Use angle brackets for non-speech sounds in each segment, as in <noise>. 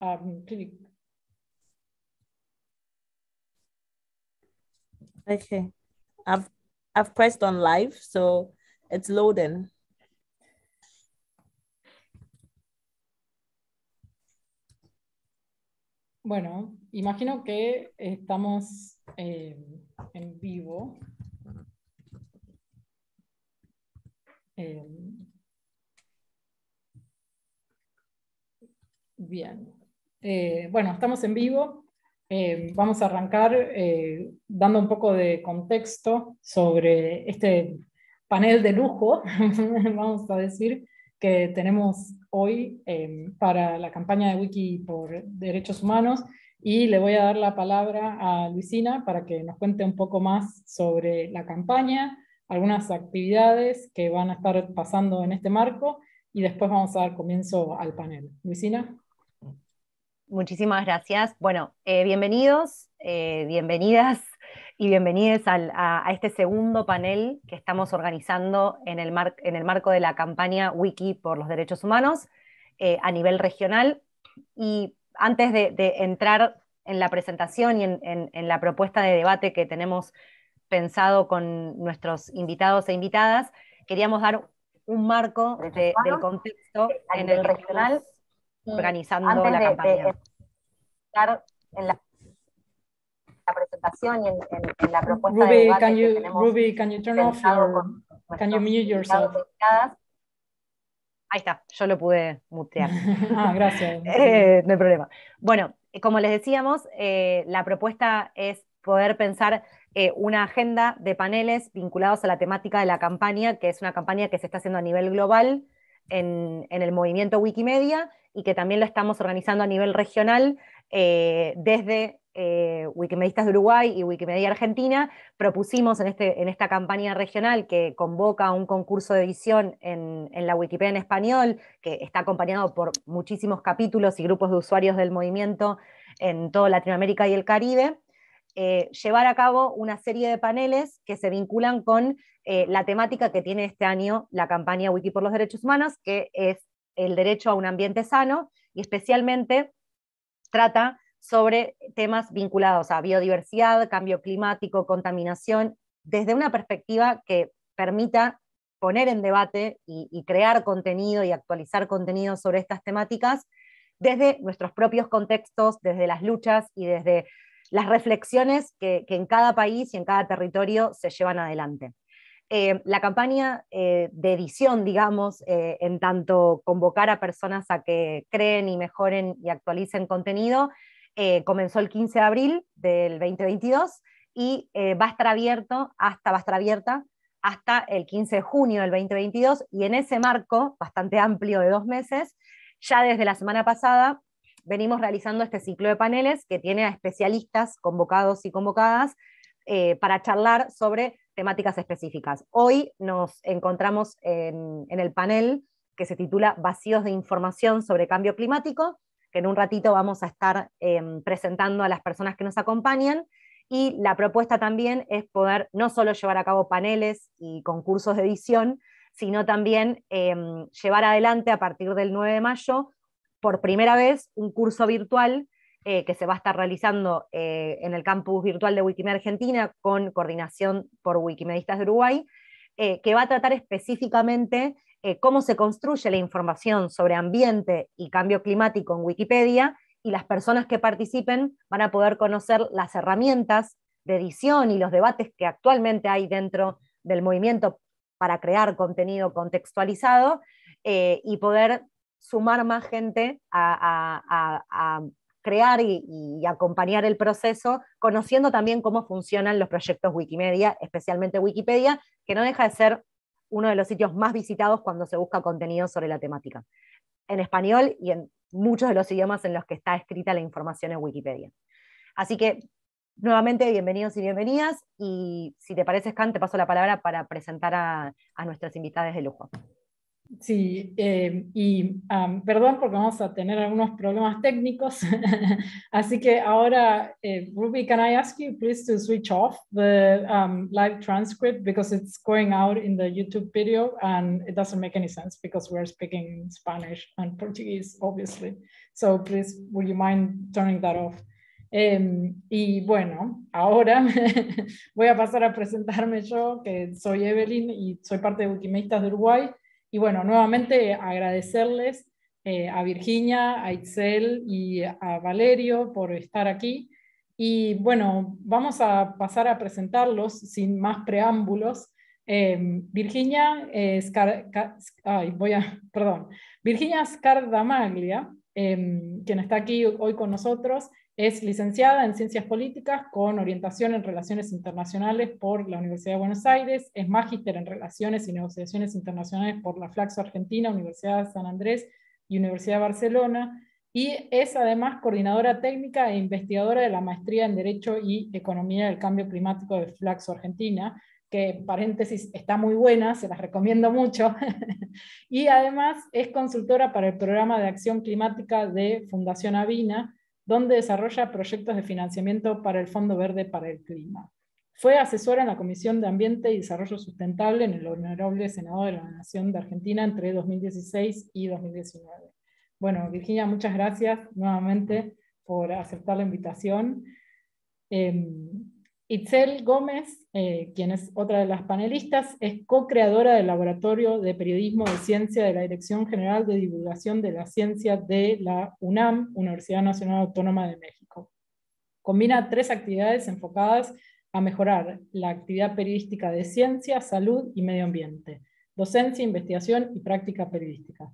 um, clinic. Okay, I've I've pressed on live, so it's loading. Bueno, imagino que estamos eh, en vivo. Eh, bien. Eh, bueno, estamos en vivo. Eh, vamos a arrancar eh, dando un poco de contexto sobre este panel de lujo, <laughs> vamos a decir, que tenemos hoy em, para la campaña de Wiki por Derechos Humanos. Y le voy a dar la palabra a Luisina para que nos cuente un poco más sobre la campaña, algunas actividades que van a estar pasando en este marco y después vamos a dar comienzo al panel. Luisina muchísimas gracias. Bueno, eh, bienvenidos, eh, bienvenidas <laughs> y bienvenidos a, este segundo panel que estamos organizando en el, en el, marco de la campaña Wiki por los Derechos Humanos eh, a nivel regional. Y antes de, entrar en la presentación y en, la propuesta de debate que tenemos pensado con nuestros invitados e invitadas, queríamos dar un marco del contexto en el regional organizando la campaña. De en la, presentación y en, la propuesta Ruby, de debate tenemos Ruby, can you turn off your, can you mute yourself? Ahí está, yo lo pude mutear. <laughs> ah, gracias. <laughs> Eh, no hay problema. Bueno, como les decíamos, eh, la propuesta es poder pensar eh, una agenda de paneles vinculados a la temática de la campaña, que es una campaña que se está haciendo a nivel global en, en el movimiento Wikimedia y que también lo estamos organizando a nivel regional eh, desde eh, Wikimedistas de Uruguay y Wikimedia Argentina, propusimos en, este, en, esta campaña regional que convoca un concurso de edición en, la Wikipedia en español, que está acompañado por muchísimos capítulos y grupos de usuarios del movimiento en toda Latinoamérica y el Caribe, eh, llevar a cabo una serie de paneles que se vinculan con eh, la temática que tiene este año la campaña Wiki por los Derechos Humanos, que es el derecho a un ambiente sano y especialmente trata sobre temas vinculados a biodiversidad, cambio climático, contaminación, desde una perspectiva que permita poner en debate y, crear contenido y actualizar contenido sobre estas temáticas desde nuestros propios contextos, desde las luchas y desde las reflexiones que en cada país y en cada territorio se llevan adelante. Eh, la campaña eh, de edición, digamos, eh, en tanto convocar a personas a que creen y mejoren y actualicen contenido, comenzó el 15 de abril del 2022 y va a estar abierto hasta, va a estar abierta hasta el 15 de junio del 2022 y en ese marco bastante amplio de dos meses, ya desde la semana pasada venimos realizando este ciclo de paneles que tiene a especialistas convocados y convocadas para charlar sobre temáticas específicas. Hoy nos encontramos en, el panel que se titula Vacíos de información sobre cambio climático, que en un ratito vamos a estar em, presentando a las personas que nos acompañan. Y la propuesta también es poder no solo llevar a cabo paneles y concursos de edición, sino también em, llevar adelante a partir del 9 de mayo, por primera vez, un curso virtual eh, que se va a estar realizando eh, en el campus virtual de Wikimedia Argentina con coordinación por Wikimedistas de Uruguay, eh, que va a tratar específicamente cómo se construye la información sobre ambiente y cambio climático en Wikipedia y las personas que participen van a poder conocer las herramientas de edición y los debates que actualmente hay dentro del movimiento para crear contenido contextualizado y poder sumar más gente a crear y, acompañar el proceso, conociendo también cómo funcionan los proyectos Wikimedia, especialmente Wikipedia, que no deja de ser uno de los sitios más visitados cuando se busca contenido sobre la temática, en español y en muchos de los idiomas en los que está escrita la información en Wikipedia. Así que, nuevamente, bienvenidos y bienvenidas, y si te parece, Scan, te paso la palabra para presentar a, a nuestras invitadas de lujo. Sí, eh, y perdón porque vamos a tener algunos problemas técnicos, <laughs> así que ahora, eh, Ruby, can I ask you please to switch off the um, live transcript because it's going out in the YouTube video and it doesn't make any sense because we're speaking Spanish and Portuguese, obviously. So please, would you mind turning that off? Em, y bueno, ahora <laughs> voy a pasar a presentarme yo, que soy Evelyn y soy parte de Wikimeistas de Uruguay. Y bueno, nuevamente agradecerles eh, a Virginia, a Itzel y a Valerio por estar aquí. Y bueno, vamos a pasar a presentarlos sin más preámbulos. Eh, Virginia, voy a, <laughs> perdón. Virginia Scardamaglia, eh, quien está aquí hoy con nosotros, es licenciada en Ciencias Políticas con orientación en Relaciones Internacionales por la Universidad de Buenos Aires. Es magíster en Relaciones y Negociaciones Internacionales por la Flaxo Argentina, Universidad de San Andrés y Universidad de Barcelona. Y es además coordinadora técnica e investigadora de la maestría en Derecho y Economía del Cambio Climático de Flaxo Argentina, que paréntesis está muy buena, se las recomiendo mucho. <laughs> y además es consultora para el programa de acción climática de Fundación Avina donde desarrolla proyectos de financiamiento para el Fondo Verde para el Clima. Fue asesora en la Comisión de Ambiente y Desarrollo Sustentable en el Honorable Senado de la Nación de Argentina entre 2016 y 2019. Bueno, Virginia, muchas gracias nuevamente por aceptar la invitación. Em, Itzel Gómez, eh, quien es otra de las panelistas, es co-creadora del Laboratorio de Periodismo de Ciencia de la Dirección General de Divulgación de la Ciencia de la UNAM, Universidad Nacional Autónoma de México. Combina tres actividades enfocadas a mejorar la actividad periodística de ciencia, salud y medio ambiente, docencia, investigación y práctica periodística.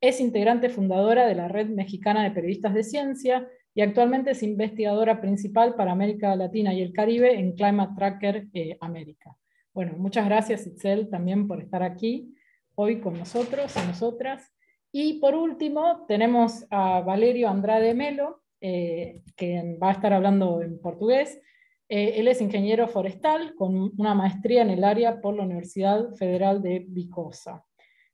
Es integrante fundadora de la Red Mexicana de Periodistas de Ciencia, y actualmente es investigadora principal para América Latina y el Caribe en Climate Tracker eh, América. Bueno, muchas gracias Itzel también por estar aquí hoy con nosotros y nosotras. Y por último, tenemos a Valerio Andrade Melo, eh, quien que va a estar hablando en portugués. Eh, él es ingeniero forestal con una maestría en el área por la Universidad Federal de Vicosa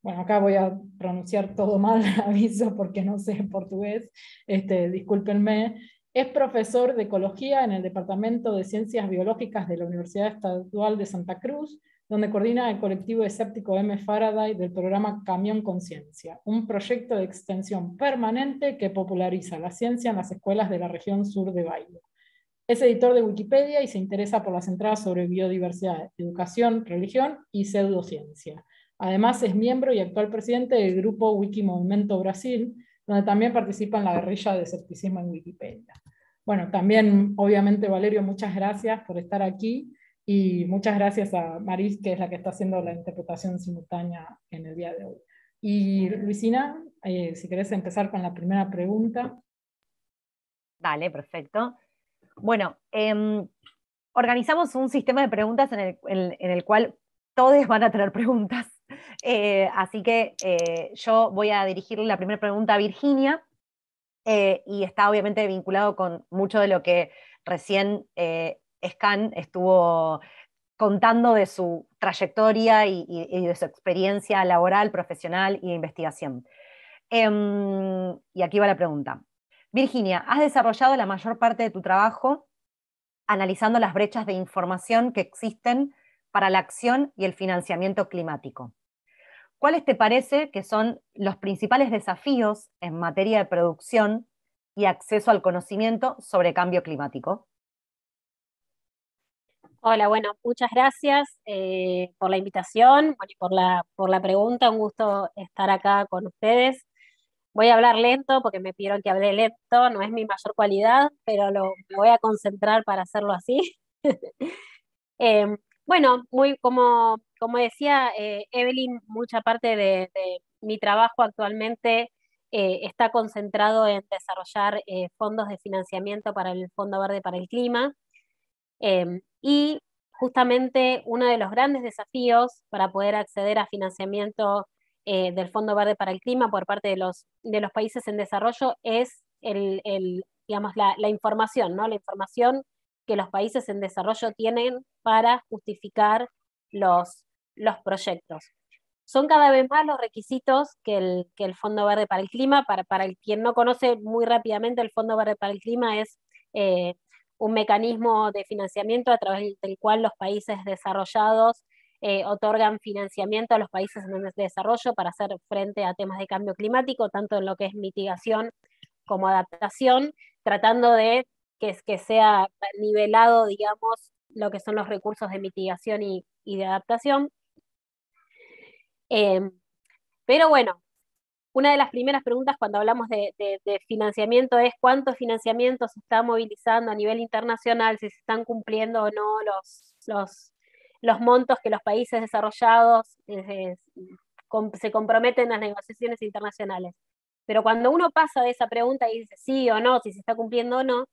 bueno, acá voy a pronunciar todo mal, <laughs> aviso porque no sé portugués, este, discúlpenme, es profesor de ecología en el Departamento de Ciencias Biológicas de la Universidad Estadual de Santa Cruz, donde coordina el colectivo escéptico M. Faraday del programa Camión Conciencia, un proyecto de extensión permanente que populariza la ciencia en las escuelas de la región sur de Bahía. Es editor de Wikipedia y se interesa por las entradas sobre biodiversidad, educación, religión y pseudociencia. Además es miembro y actual presidente del grupo Wiki Brasil, donde también participa en la guerrilla de escepticismo en Wikipedia. Bueno, también obviamente Valerio, muchas gracias por estar aquí y muchas gracias a Maris, que es la que está haciendo la interpretación simultánea en el día de hoy. Y Luisina, eh, si querés empezar con la primera pregunta. Dale, perfecto. Bueno, em, organizamos un sistema de preguntas en el, en el cual todos van a tener preguntas eh, así que eh, yo voy a dirigirle la primera pregunta a Virginia eh, y está obviamente vinculado con mucho de lo que recién Scan estuvo contando de su trayectoria y, y, de su experiencia laboral, profesional y de investigación. Em, y aquí va la pregunta. Virginia, has desarrollado la mayor parte de tu trabajo analizando las brechas de información que existen para la acción y el financiamiento climático. ¿cuáles te parece que son los principales desafíos en materia de producción y acceso al conocimiento sobre cambio climático? Hola, bueno, muchas gracias eh, por la invitación y por la, por la pregunta. Un gusto estar acá con ustedes. Voy a hablar lento porque me pidieron que hable lento, no es mi mayor cualidad, pero lo, me voy a concentrar para hacerlo así. <laughs> Em, bueno, muy como como decía eh, Evelyn, mucha parte de, mi trabajo actualmente eh, está concentrado en desarrollar eh, fondos de financiamiento para el Fondo Verde para el Clima. Em, y justamente uno de los grandes desafíos para poder acceder a financiamiento del Fondo Verde para el Clima por parte de los, de los países en desarrollo es el, digamos, la, la, información, ¿no? la información que los países en desarrollo tienen para justificar los, los proyectos. Son cada vez más los requisitos que el, que el Fondo Verde para el Clima, para, el, quien no conoce muy rápidamente, el Fondo Verde para el Clima es eh, un mecanismo de financiamiento a través del cual los países desarrollados eh, otorgan financiamiento a los países en desarrollo para hacer frente a temas de cambio climático, tanto en lo que es mitigación como adaptación, tratando de que, que sea nivelado, digamos, lo que son los recursos de mitigación y, y de adaptación. Em, pero bueno, una de las primeras preguntas cuando hablamos de, financiamiento es cuánto financiamiento se está movilizando a nivel internacional, si se están cumpliendo o no los, los, montos que los países desarrollados se comprometen en las negociaciones internacionales. Pero cuando uno pasa de esa pregunta y dice sí o no, si se está cumpliendo o no,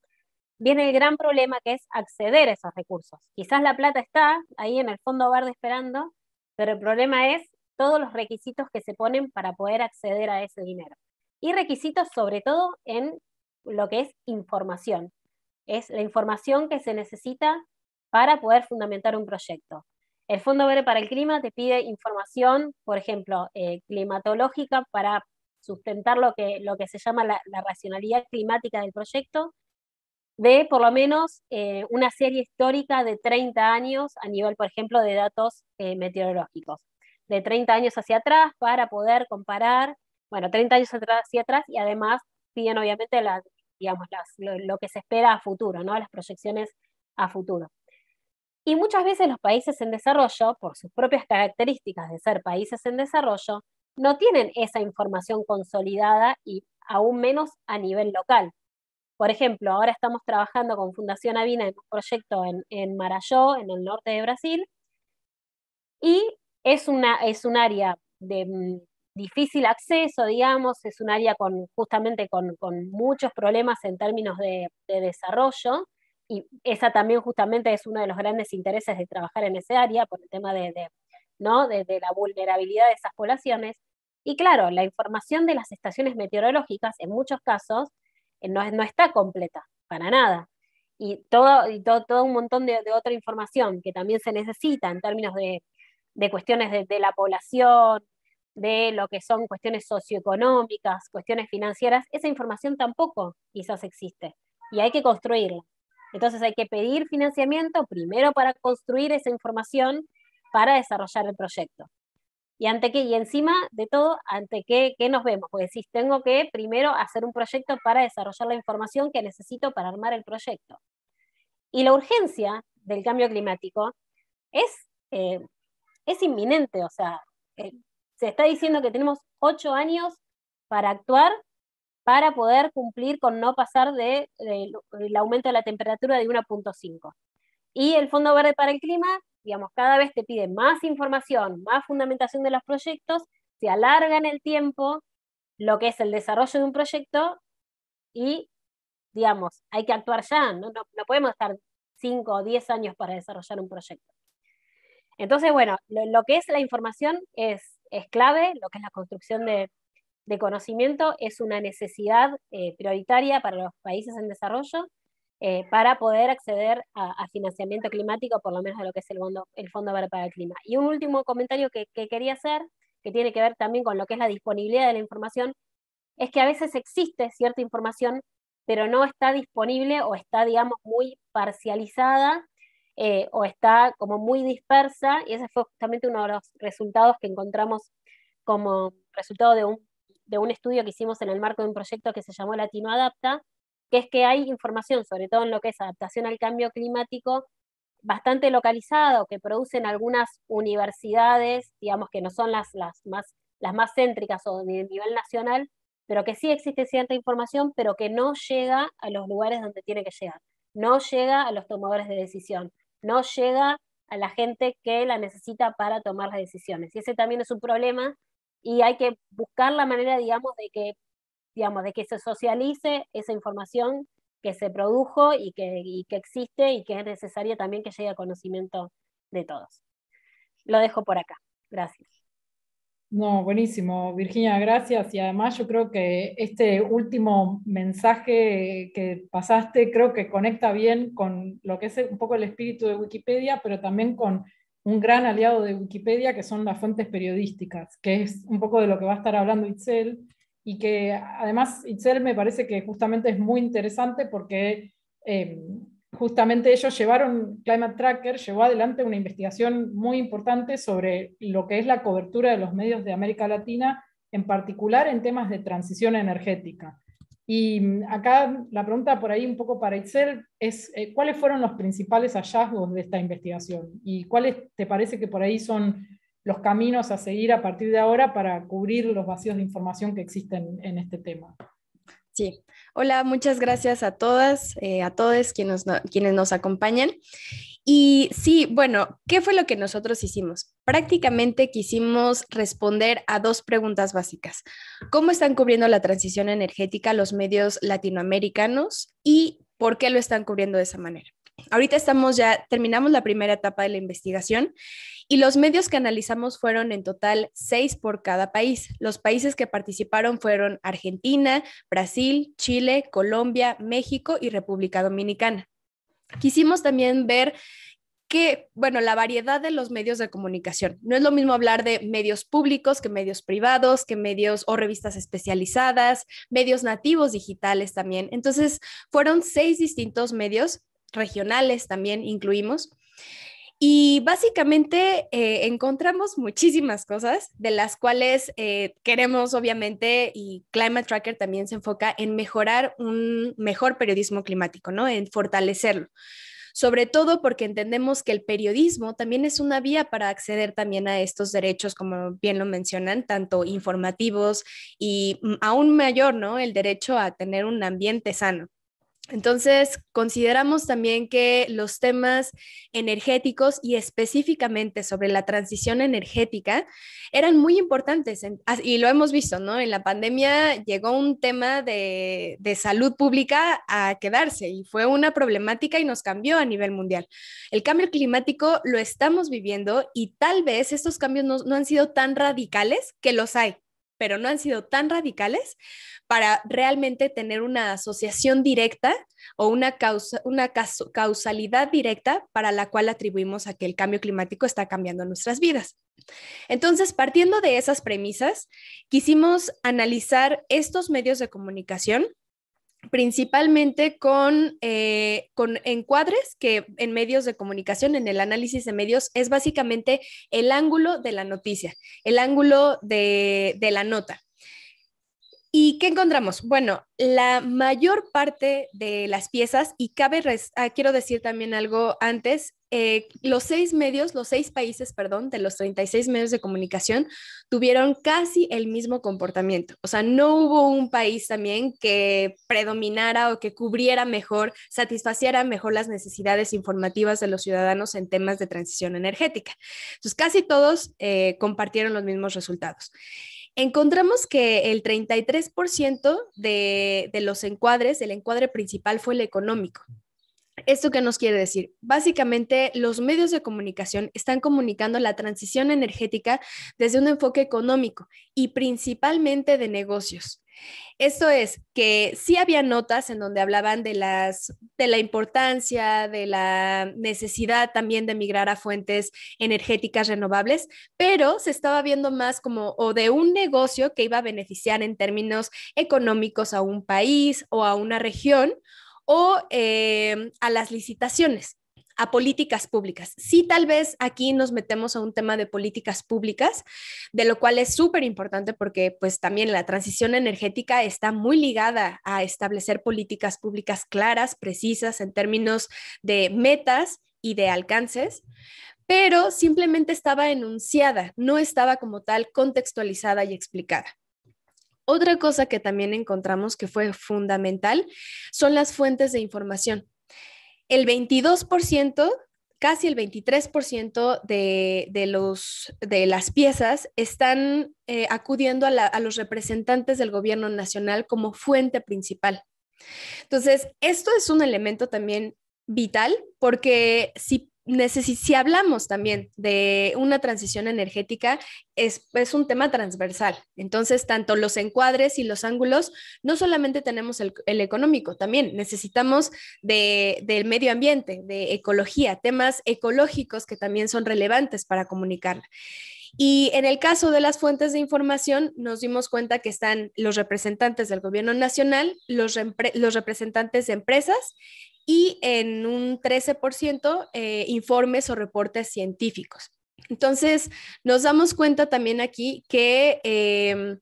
viene el gran problema que es acceder a esos recursos. Quizás la plata está ahí en el fondo verde esperando, pero el problema es todos los requisitos que se ponen para poder acceder a ese dinero. Y requisitos sobre todo en lo que es información. Es la información que se necesita para poder fundamentar un proyecto. El Fondo Verde para el Clima te pide información, por ejemplo, eh, climatológica para sustentar lo que, se llama la, racionalidad climática del proyecto, de por lo menos eh, una serie histórica de 30 años a nivel, por ejemplo, de datos eh, meteorológicos de 30 años hacia atrás para poder comparar, bueno, 30 años hacia atrás y además piden obviamente digamos, las, lo, que se espera a futuro, ¿no? las proyecciones a futuro. Y muchas veces los países en desarrollo, por sus propias características de ser países en desarrollo, no tienen esa información consolidada y aún menos a nivel local. Por ejemplo, ahora estamos trabajando con Fundación Avina en un proyecto en, en en el norte de Brasil, y es, una, es un área de mm, difícil acceso, digamos, es un área con, justamente con, muchos problemas en términos de, desarrollo, y esa también justamente es uno de los grandes intereses de trabajar en esa área, por el tema de, ¿no? De, la vulnerabilidad de esas poblaciones. Y claro, la información de las estaciones meteorológicas en muchos casos eh, no, no está completa, para nada. Y todo, y todo un montón de, otra información que también se necesita en términos de de cuestiones de, la población, de lo que son cuestiones socioeconómicas, cuestiones financieras, esa información tampoco quizás existe y hay que construirla. Entonces hay que pedir financiamiento primero para construir esa información para desarrollar el proyecto. Y ante qué, y encima de todo, ante qué, nos vemos, porque decís, tengo que primero hacer un proyecto para desarrollar la información que necesito para armar el proyecto. Y la urgencia del cambio climático es eh, es inminente, o sea, eh, se está diciendo que tenemos ocho años para actuar, para poder cumplir con no pasar del de, el aumento de la temperatura de 1.5. Y el Fondo Verde para el Clima, digamos, cada vez te pide más información, más fundamentación de los proyectos, se alarga en el tiempo lo que es el desarrollo de un proyecto y, digamos, hay que actuar ya, no, no, no podemos estar 5 o 10 años para desarrollar un proyecto. Entonces, bueno, lo, que es la información es, clave, lo que es la construcción de, conocimiento es una necesidad eh, prioritaria para los países en desarrollo eh, para poder acceder a, financiamiento climático, por lo menos de lo que es el Fondo, el para el Clima. Y un último comentario que quería hacer, que tiene que ver también con lo que es la disponibilidad de la información, es que a veces existe cierta información, pero no está disponible o está, digamos, muy parcializada eh, o está como muy dispersa, y ese fue justamente uno de los resultados que encontramos como resultado de un, estudio que hicimos en el marco de un proyecto que se llamó Latino que es que hay información, sobre todo en lo que es adaptación al cambio climático, bastante localizado, que producen algunas universidades, digamos que no son las, más, las más céntricas o de nivel nacional, pero que sí existe cierta información, pero que no llega a los lugares donde tiene que llegar, no llega a los tomadores de decisión, no llega a la gente que la necesita para tomar las decisiones. Y ese también es un problema y hay que buscar la manera, digamos, de que, de que se socialice esa información que se produjo y que, y que existe y que es necesaria también que llegue a conocimiento de todos. Lo dejo por acá. Gracias. No, buenísimo, Virginia, gracias. Y además yo creo que este último mensaje que pasaste creo que conecta bien con lo que es un poco el espíritu de Wikipedia, pero también con un gran aliado de Wikipedia que son las fuentes periodísticas, que es un poco de lo que va a estar hablando Itzel y que además Itzel me parece que justamente es muy interesante porque eh, justamente ellos llevaron, Climate Tracker llevó adelante una investigación muy importante sobre lo que es la cobertura de los medios de América Latina, en particular en temas de transición energética. Y mm, acá la pregunta por ahí un poco para excel es, eh, ¿cuáles fueron los principales hallazgos de esta investigación? ¿Y cuáles te parece que por ahí son los caminos a seguir a partir de ahora para cubrir los vacíos de información que existen en este tema? Sí, Hola, muchas gracias a todas, eh, a todos quienes, quienes nos acompañan. Y sí, bueno, ¿qué fue lo que nosotros hicimos? Prácticamente quisimos responder a dos preguntas básicas. ¿Cómo están cubriendo la transición energética los medios latinoamericanos y por qué lo están cubriendo de esa manera? Ahorita estamos ya, terminamos la primera etapa de la investigación y los medios que analizamos fueron en total seis por cada país. Los países que participaron fueron Argentina, Brasil, Chile, Colombia, México y República Dominicana. Quisimos también ver que, bueno, la variedad de los medios de comunicación. No es lo mismo hablar de medios públicos que medios privados, que medios o revistas especializadas, medios nativos digitales también. Entonces, fueron seis distintos medios regionales también incluimos. Y básicamente eh, encontramos muchísimas cosas de las cuales eh, queremos, obviamente, y Climate Tracker también se enfoca en mejorar un mejor periodismo climático, ¿no? En fortalecerlo sobre todo porque entendemos que el periodismo también es una vía para acceder también a estos derechos, como bien lo mencionan, tanto informativos y mm, aún mayor, ¿no? El derecho a tener un ambiente sano. Entonces, consideramos también que los temas energéticos y específicamente sobre la transición energética eran muy importantes y lo hemos visto, ¿no? En la pandemia llegó un tema de, salud pública a quedarse y fue una problemática y nos cambió a nivel mundial. El cambio climático lo estamos viviendo y tal vez estos cambios no han sido tan radicales que los hay, pero no han sido tan radicales para realmente tener una asociación directa o una, causalidad directa para la cual atribuimos a que el cambio climático está cambiando nuestras vidas. Entonces, partiendo de esas premisas, quisimos analizar estos medios de comunicación principalmente eh, con, encuadres que en medios de comunicación, en el análisis de medios, es básicamente el ángulo de la noticia, el ángulo de, de la nota. ¿Y qué encontramos? Bueno, la mayor parte de las piezas, y cabe, ah, quiero decir también algo antes, eh, los seis medios, los seis países, perdón, de los 36 medios de comunicación tuvieron casi el mismo comportamiento. O sea, no hubo un país también que predominara o que cubriera mejor, satisfaciera mejor las necesidades informativas de los ciudadanos en temas de transición energética. Entonces, casi todos eh, compartieron los mismos resultados encontramos que el 33% de, los encuadres, el encuadre principal fue el económico. ¿Esto qué nos quiere decir? Básicamente, los medios de comunicación están comunicando la transición energética desde un enfoque económico y principalmente de negocios. Esto es que sí había notas en donde hablaban de, las, de la importancia, de la necesidad también de migrar a fuentes energéticas renovables, pero se estaba viendo más como o de un negocio que iba a beneficiar en términos económicos a un país o a una región o eh, a las licitaciones a políticas públicas. Sí, tal vez aquí nos metemos a un tema de políticas públicas, de lo cual es súper importante porque pues también la transición energética está muy ligada a establecer políticas públicas claras, precisas en términos de metas y de alcances, pero simplemente estaba enunciada, no estaba como tal contextualizada y explicada. Otra cosa que también encontramos que fue fundamental son las fuentes de información el 22%, casi el 23% de, de, los, de las piezas están eh, acudiendo a, a los representantes del gobierno nacional como fuente principal. Entonces, esto es un elemento también vital porque si si hablamos también de una transición energética, es, un tema transversal. Entonces, tanto los encuadres y los ángulos, no solamente tenemos el, económico, también necesitamos del medio ambiente, de ecología, temas ecológicos que también son relevantes para comunicarla. Y en el caso de las fuentes de información, nos dimos cuenta que están los representantes del gobierno nacional, los, los representantes de empresas y en un 13% eh, informes o reportes científicos. Entonces, nos damos cuenta también aquí que... Em,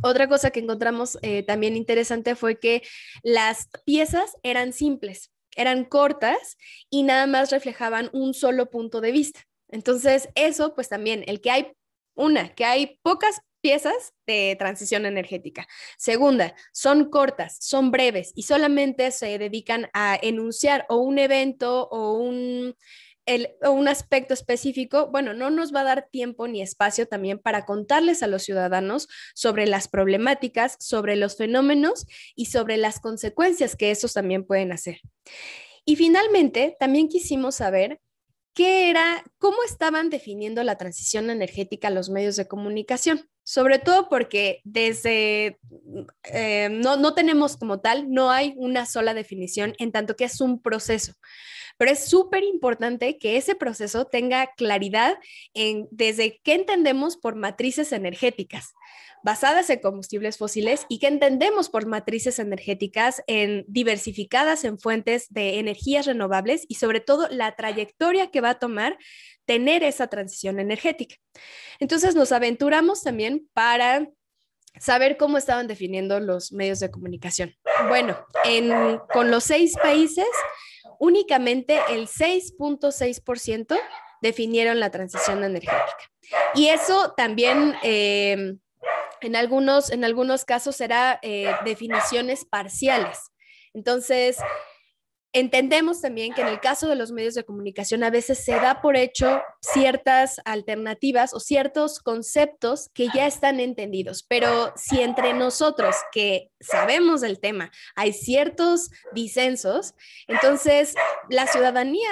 otra cosa que encontramos eh, también interesante fue que las piezas eran simples, eran cortas y nada más reflejaban un solo punto de vista. Entonces, eso pues también, el que hay una, que hay pocas piezas de transición energética. Segunda, son cortas, son breves y solamente se dedican a enunciar o un evento o un, aspecto específico. Bueno, no nos va a dar tiempo ni espacio también para contarles a los ciudadanos sobre las problemáticas, sobre los fenómenos y sobre las consecuencias que esos también pueden hacer. Y finalmente, también quisimos saber qué era, cómo estaban definiendo la transición energética los medios de comunicación sobre todo porque desde, eh, no, tenemos como tal, no hay una sola definición en tanto que es un proceso, pero es súper importante que ese proceso tenga claridad en desde qué entendemos por matrices energéticas basadas en combustibles fósiles y qué entendemos por matrices energéticas en diversificadas en fuentes de energías renovables y sobre todo la trayectoria que va a tomar tener esa transición energética. Entonces nos aventuramos también para saber cómo estaban definiendo los medios de comunicación. Bueno, con los seis países, únicamente el 6.6% definieron la transición energética. Y eso también... Em, en algunos, en algunos casos será eh, definiciones parciales. Entonces, Entendemos también que en el caso de los medios de comunicación a veces se da por hecho ciertas alternativas o ciertos conceptos que ya están entendidos, pero si entre nosotros que sabemos del tema hay ciertos disensos, entonces la ciudadanía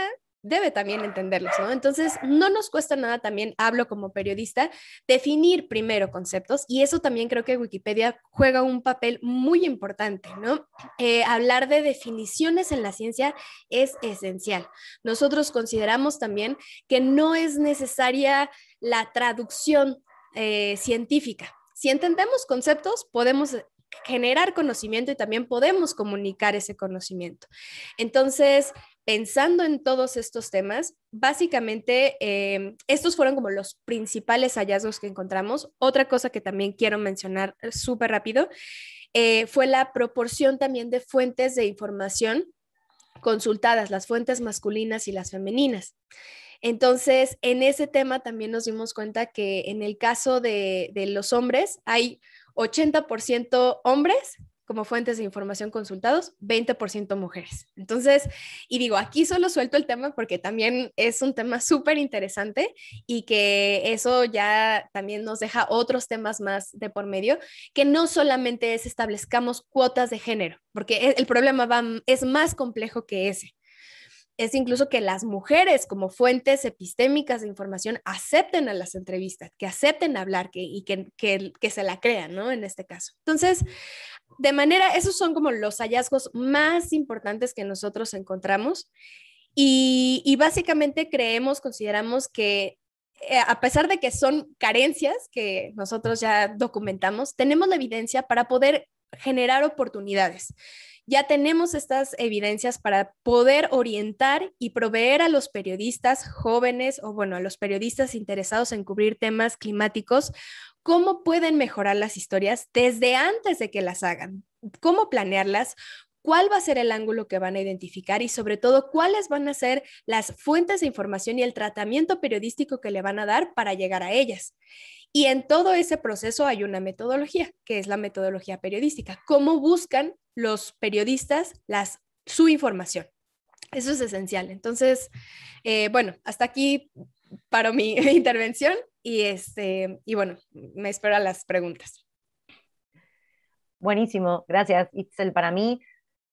debe también entenderlos, ¿no? Entonces, no nos cuesta nada también, hablo como periodista, definir primero conceptos y eso también creo que Wikipedia juega un papel muy importante, ¿no? Eh, hablar de definiciones en la ciencia es esencial. Nosotros consideramos también que no es necesaria la traducción eh, científica. Si entendemos conceptos, podemos generar conocimiento y también podemos comunicar ese conocimiento. Entonces, pensando en todos estos temas, básicamente em, estos fueron como los principales hallazgos que encontramos. Otra cosa que también quiero mencionar eh, súper rápido eh, fue la proporción también de fuentes de información consultadas, las fuentes masculinas y las femeninas. Entonces, en ese tema también nos dimos cuenta que en el caso de, de los hombres hay 80% hombres como fuentes de información consultados, 20% mujeres. Entonces, y digo, aquí solo suelto el tema porque también es un tema súper interesante y que eso ya también nos deja otros temas más de por medio, que no solamente es establezcamos cuotas de género, porque el problema va, es más complejo que ese es incluso que las mujeres como fuentes epistémicas de información acepten a las entrevistas, que acepten hablar y que, que, que se la crean, ¿no? En este caso. Entonces, de manera, esos son como los hallazgos más importantes que nosotros encontramos. Y, básicamente creemos, consideramos que eh, a pesar de que son carencias que nosotros ya documentamos, tenemos la evidencia para poder generar oportunidades. Ya tenemos estas evidencias para poder orientar y proveer a los periodistas jóvenes o bueno, a los periodistas interesados en cubrir temas climáticos cómo pueden mejorar las historias desde antes de que las hagan, cómo planearlas, cuál va a ser el ángulo que van a identificar y sobre todo cuáles van a ser las fuentes de información y el tratamiento periodístico que le van a dar para llegar a ellas. Y en todo ese proceso hay una metodología, que es la metodología periodística, cómo buscan los periodistas las, su información. Eso es esencial. Entonces, eh, bueno, hasta aquí para mi <laughs> intervención y, este, y bueno, me esperan las preguntas. Buenísimo, gracias Itzel. Para mí,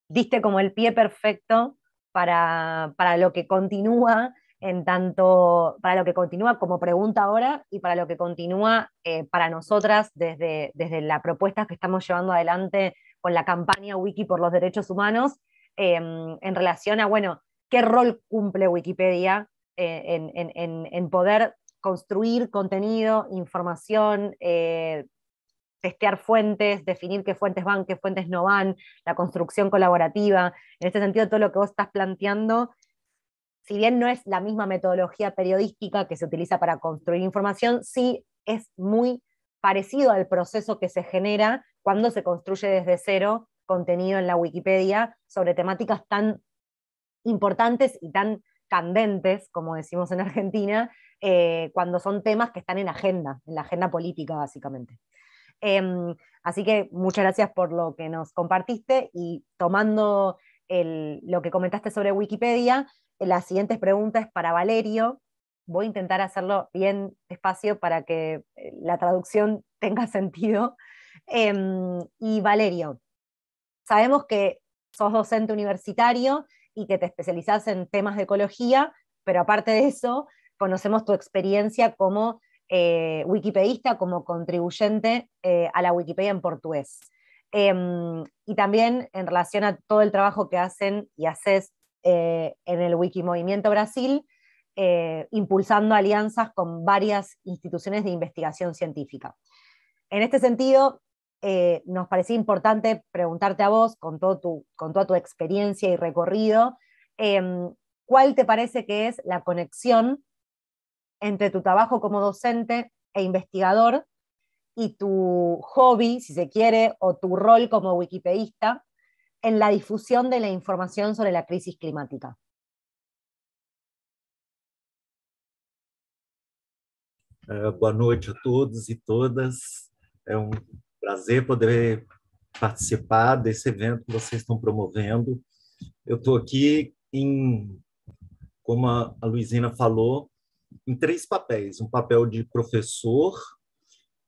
diste como el pie perfecto para, lo que continúa en tanto para lo que continúa como pregunta ahora y para lo que continúa eh, para nosotras desde, desde la propuesta que estamos llevando adelante con la campaña Wiki por los Derechos Humanos em, en relación a, bueno, qué rol cumple Wikipedia en, poder construir contenido, información, eh, testear fuentes, definir qué fuentes van, qué fuentes no van, la construcción colaborativa. En este sentido, todo lo que vos estás planteando, si bien no es la misma metodología periodística que se utiliza para construir información, sí es muy parecido al proceso que se genera cuando se construye desde cero contenido en la Wikipedia sobre temáticas tan importantes y tan candentes, como decimos en Argentina, eh, cuando son temas que están en agenda, en la agenda política básicamente. Em, así que muchas gracias por lo que nos compartiste y tomando lo que comentaste sobre Wikipedia, las siguientes preguntas para Valerio. Voy a intentar hacerlo bien despacio para que eh, la traducción <laughs> tenga sentido. Em, y Valerio, sabemos que sos docente universitario y que te especializas en temas de ecología, pero aparte de eso, conocemos tu experiencia como eh, wikipedista, como contribuyente eh, a la Wikipedia en portugués. Em, y también en relación a todo el trabajo que hacen y haces eh, en el Wikimovimiento Brasil, impulsando alianzas con varias instituciones de investigación científica. En este sentido, eh, nos parecía importante preguntarte a vos, con, tu, toda tu experiencia y recorrido, em, ¿cuál te parece que es la conexión entre tu trabajo como docente e investigador y tu hobby, si se quiere, o tu rol como wikipedista en la difusión de la información sobre la crisis climática? Eh, Buenas noches a todos y e todas. Um Prazer poder participar desse evento que vocês estão promovendo. Eu estou aqui em, como a Luizina falou, em três papéis: um papel de professor,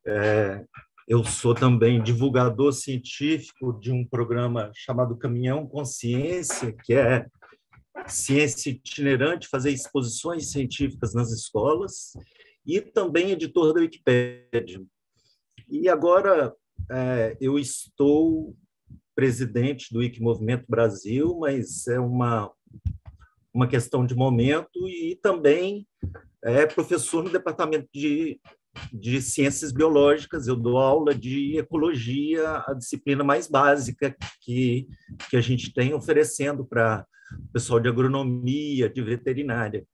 é, eu sou também divulgador científico de um programa chamado Caminhão Consciência, que é ciência itinerante, fazer exposições científicas nas escolas, e também editor da Wikipédia. E agora é, eu estou presidente do IC Movimento Brasil, mas é uma, uma questão de momento, e também é professor no Departamento de, de Ciências Biológicas, eu dou aula de ecologia, a disciplina mais básica que, que a gente tem oferecendo para o pessoal de agronomia, de veterinária.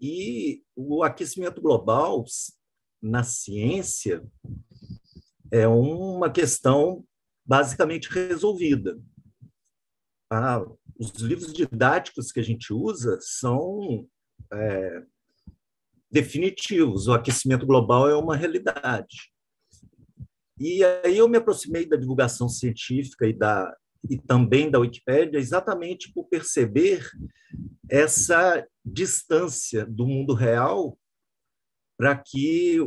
E o aquecimento global na ciência é uma questão basicamente resolvida. Ah, os livros didáticos que a gente usa são é, definitivos. O aquecimento global é uma realidade. E aí eu me aproximei da divulgação científica e, da, e também da Wikipédia exatamente por perceber essa distância do mundo real para que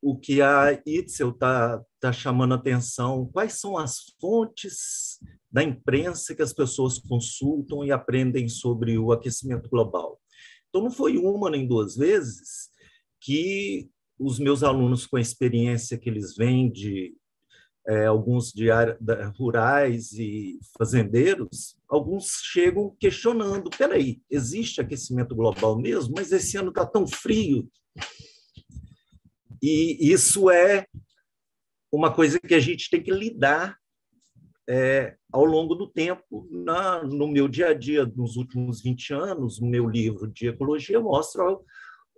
o que a Itzel está está chamando atenção? Quais são as fontes da imprensa que as pessoas consultam e aprendem sobre o aquecimento global? Então, não foi uma nem duas vezes que os meus alunos, com a experiência que eles vêm de é, alguns de da, rurais e fazendeiros, alguns chegam questionando: peraí, existe aquecimento global mesmo? Mas esse ano está tão frio. E isso é uma coisa que a gente tem que lidar é, ao longo do tempo. Na, no meu dia a dia, nos últimos 20 anos, no meu livro de ecologia, mostra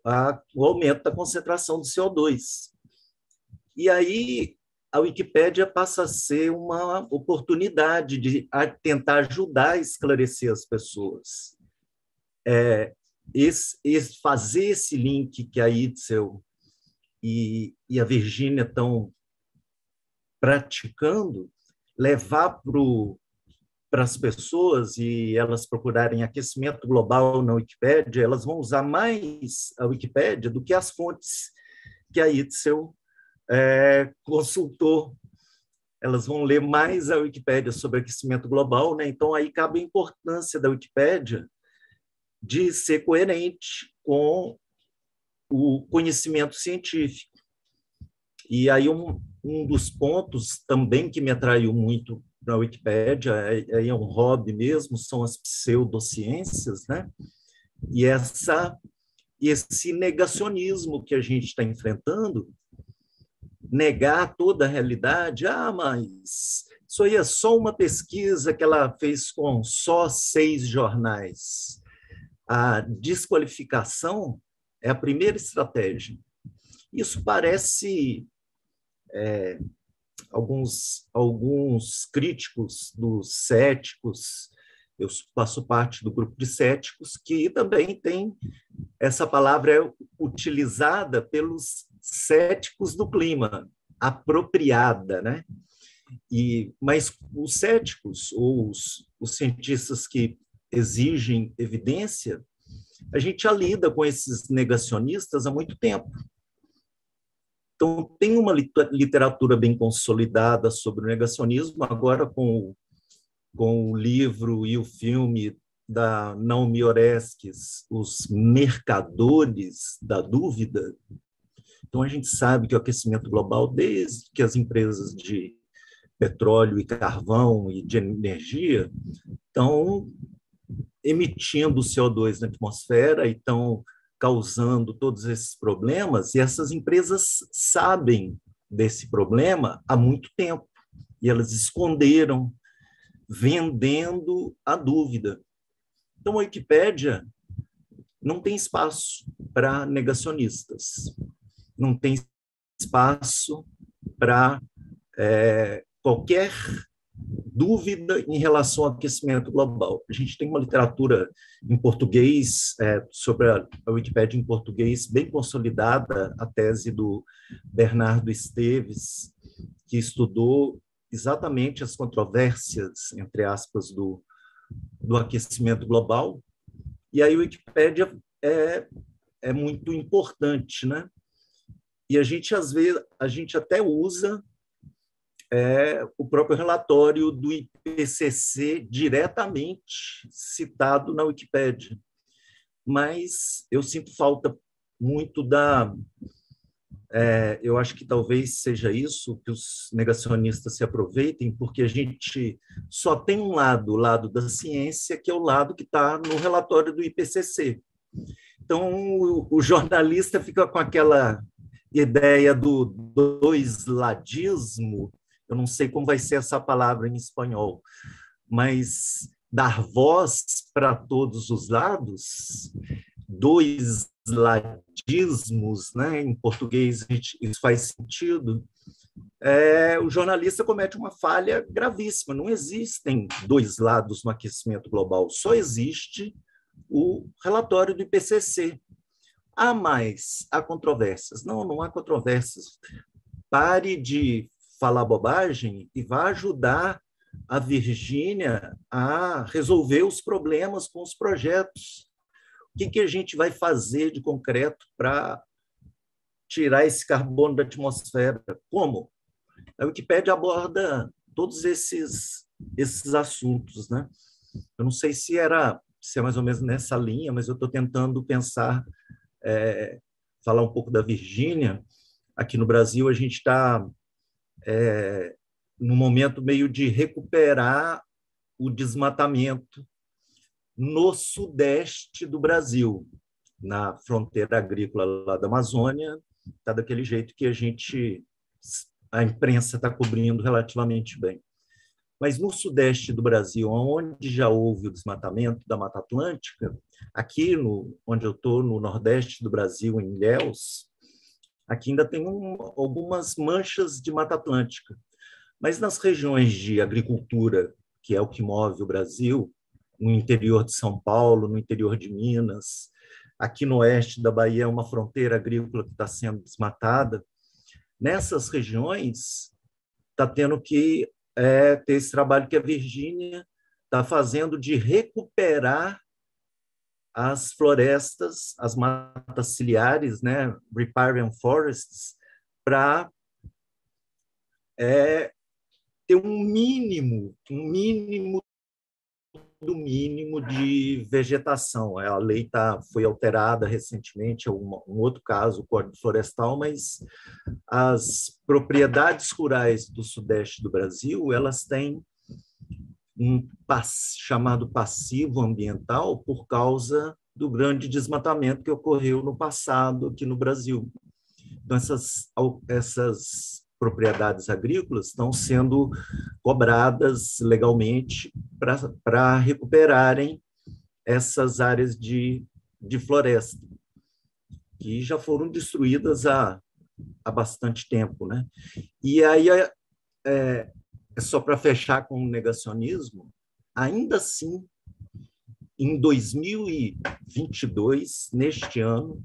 a, o aumento da concentração do CO2. E aí a Wikipédia passa a ser uma oportunidade de tentar ajudar a esclarecer as pessoas. É, esse, esse, fazer esse link que a Itzel e, e a Virgínia estão praticando, levar para as pessoas e elas procurarem aquecimento global na Wikipédia, elas vão usar mais a Wikipédia do que as fontes que a Itzel é, consultou. Elas vão ler mais a Wikipédia sobre aquecimento global, né? então aí cabe a importância da Wikipédia de ser coerente com o conhecimento científico. E aí um, um dos pontos também que me atraiu muito para a Wikipédia, aí é, é, é um hobby mesmo, são as pseudociências, né? E essa, esse negacionismo que a gente está enfrentando, negar toda a realidade, ah, mas isso aí é só uma pesquisa que ela fez com só seis jornais. A desqualificação é a primeira estratégia. Isso parece é, alguns, alguns críticos dos céticos, eu faço parte do grupo de céticos, que também tem essa palavra é utilizada pelos céticos do clima, apropriada, né? E, mas os céticos ou os, os cientistas que exigem evidência, a gente já lida com esses negacionistas há muito tempo. Então, tem uma literatura bem consolidada sobre o negacionismo, agora com o, com o livro e o filme da Naomi Oreskes, Os Mercadores da Dúvida. Então, a gente sabe que o aquecimento global, desde que as empresas de petróleo e carvão e de energia estão emitindo CO2 na atmosfera e estão causando todos esses problemas e essas empresas sabem desse problema há muito tempo e elas esconderam, vendendo a dúvida. Então, a Wikipédia não tem espaço para negacionistas, não tem espaço para é, qualquer dúvida em relação ao aquecimento global. A gente tem uma literatura em português, é, sobre a, a Wikipédia em português, bem consolidada, a tese do Bernardo Esteves, que estudou exatamente as controvérsias, entre aspas, do, do aquecimento global. E aí a Wikipédia é, é muito importante, né? E a gente, às vezes, a gente até usa é o próprio relatório do IPCC diretamente citado na Wikipédia. Mas eu sinto falta muito da. É, eu acho que talvez seja isso que os negacionistas se aproveitem, porque a gente só tem um lado, o lado da ciência, que é o lado que está no relatório do IPCC. Então, o, jornalista fica com aquela ideia do doisladismo eu não sei como vai ser essa palavra em espanhol, mas dar voz para todos os lados, dois ladismos, né? em português isso faz sentido, é, o jornalista comete uma falha gravíssima. Não existem dois lados no aquecimento global, só existe o relatório do IPCC. Há mais, há controvérsias. Não, não há controvérsias. Pare de falar bobagem e vai ajudar a Virgínia a resolver os problemas com os projetos. O que, que a gente vai fazer de concreto para tirar esse carbono da atmosfera? Como? A Wikipédia aborda todos esses, esses assuntos. Né? Eu não sei se era se é mais ou menos nessa linha, mas eu estou tentando pensar, é, falar um pouco da Virgínia. Aqui no Brasil, a gente está é, no momento meio de recuperar o desmatamento no sudeste do Brasil, na fronteira agrícola lá da Amazônia, está daquele jeito que a gente, a imprensa está cobrindo relativamente bem. Mas no sudeste do Brasil, onde já houve o desmatamento da Mata Atlântica, aqui no, onde eu estou, no nordeste do Brasil, em Ilhéus, Aqui ainda tem um, algumas manchas de Mata Atlântica. Mas nas regiões de agricultura, que é o que move o Brasil, no interior de São Paulo, no interior de Minas, aqui no oeste da Bahia é uma fronteira agrícola que está sendo desmatada. Nessas regiões, está tendo que é, ter esse trabalho que a Virgínia está fazendo de recuperar as florestas, as matas ciliares, né, riparian forests, para é, ter um mínimo, um mínimo do mínimo de vegetação. A lei tá, foi alterada recentemente, é um, um outro caso, o Código Florestal, mas as propriedades rurais do sudeste do Brasil, elas têm um pass, chamado passivo ambiental por causa do grande desmatamento que ocorreu no passado aqui no Brasil. Então, essas, essas propriedades agrícolas estão sendo cobradas legalmente para recuperarem essas áreas de, de floresta, que já foram destruídas há, há bastante tempo. Né? E aí é, é só para fechar com o negacionismo, ainda assim, em 2022, neste ano,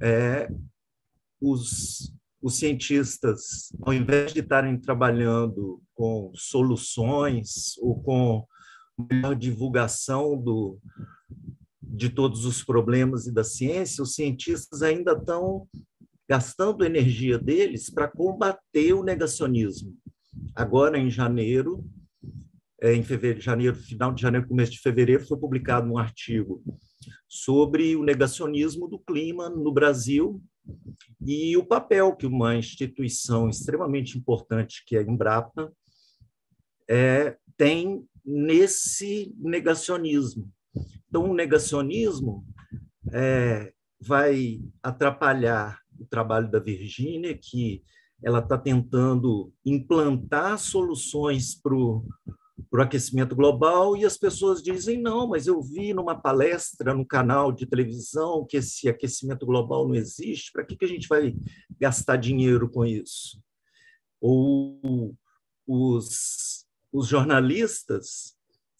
é, os, os cientistas, ao invés de estarem trabalhando com soluções ou com melhor divulgação do, de todos os problemas e da ciência, os cientistas ainda estão gastando energia deles para combater o negacionismo, agora em janeiro, é, em fevereiro, janeiro, final de janeiro, começo de fevereiro, foi publicado um artigo sobre o negacionismo do clima no Brasil e o papel que uma instituição extremamente importante, que é a Embrapa, é, tem nesse negacionismo. Então, o negacionismo é, vai atrapalhar o trabalho da Virgínia, que ela está tentando implantar soluções para o aquecimento global e as pessoas dizem: não, mas eu vi numa palestra no canal de televisão que esse aquecimento global não existe, para que, que a gente vai gastar dinheiro com isso? Ou os, os jornalistas,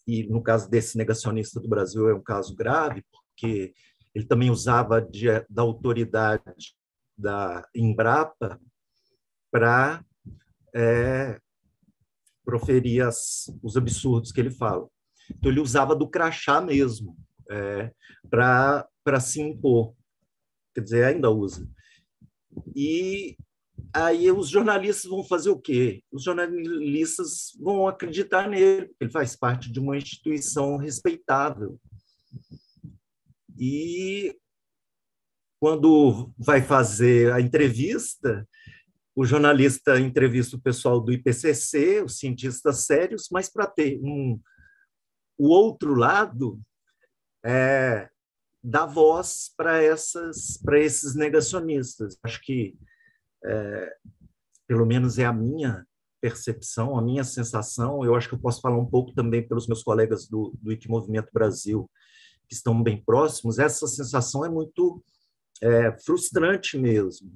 e no caso desse negacionista do Brasil é um caso grave, porque ele também usava de, da autoridade da Embrapa para é, proferir as, os absurdos que ele fala. Então, ele usava do crachá mesmo é, para se impor. Quer dizer, ainda usa. E aí os jornalistas vão fazer o quê? Os jornalistas vão acreditar nele, ele faz parte de uma instituição respeitável. E quando vai fazer a entrevista, o jornalista entrevista o pessoal do IPCC, os cientistas sérios, mas para ter um, o outro lado é, dá voz para essas para esses negacionistas. Acho que é, pelo menos é a minha percepção, a minha sensação. Eu acho que eu posso falar um pouco também pelos meus colegas do, do IT Movimento Brasil, que estão bem próximos. Essa sensação é muito é, frustrante mesmo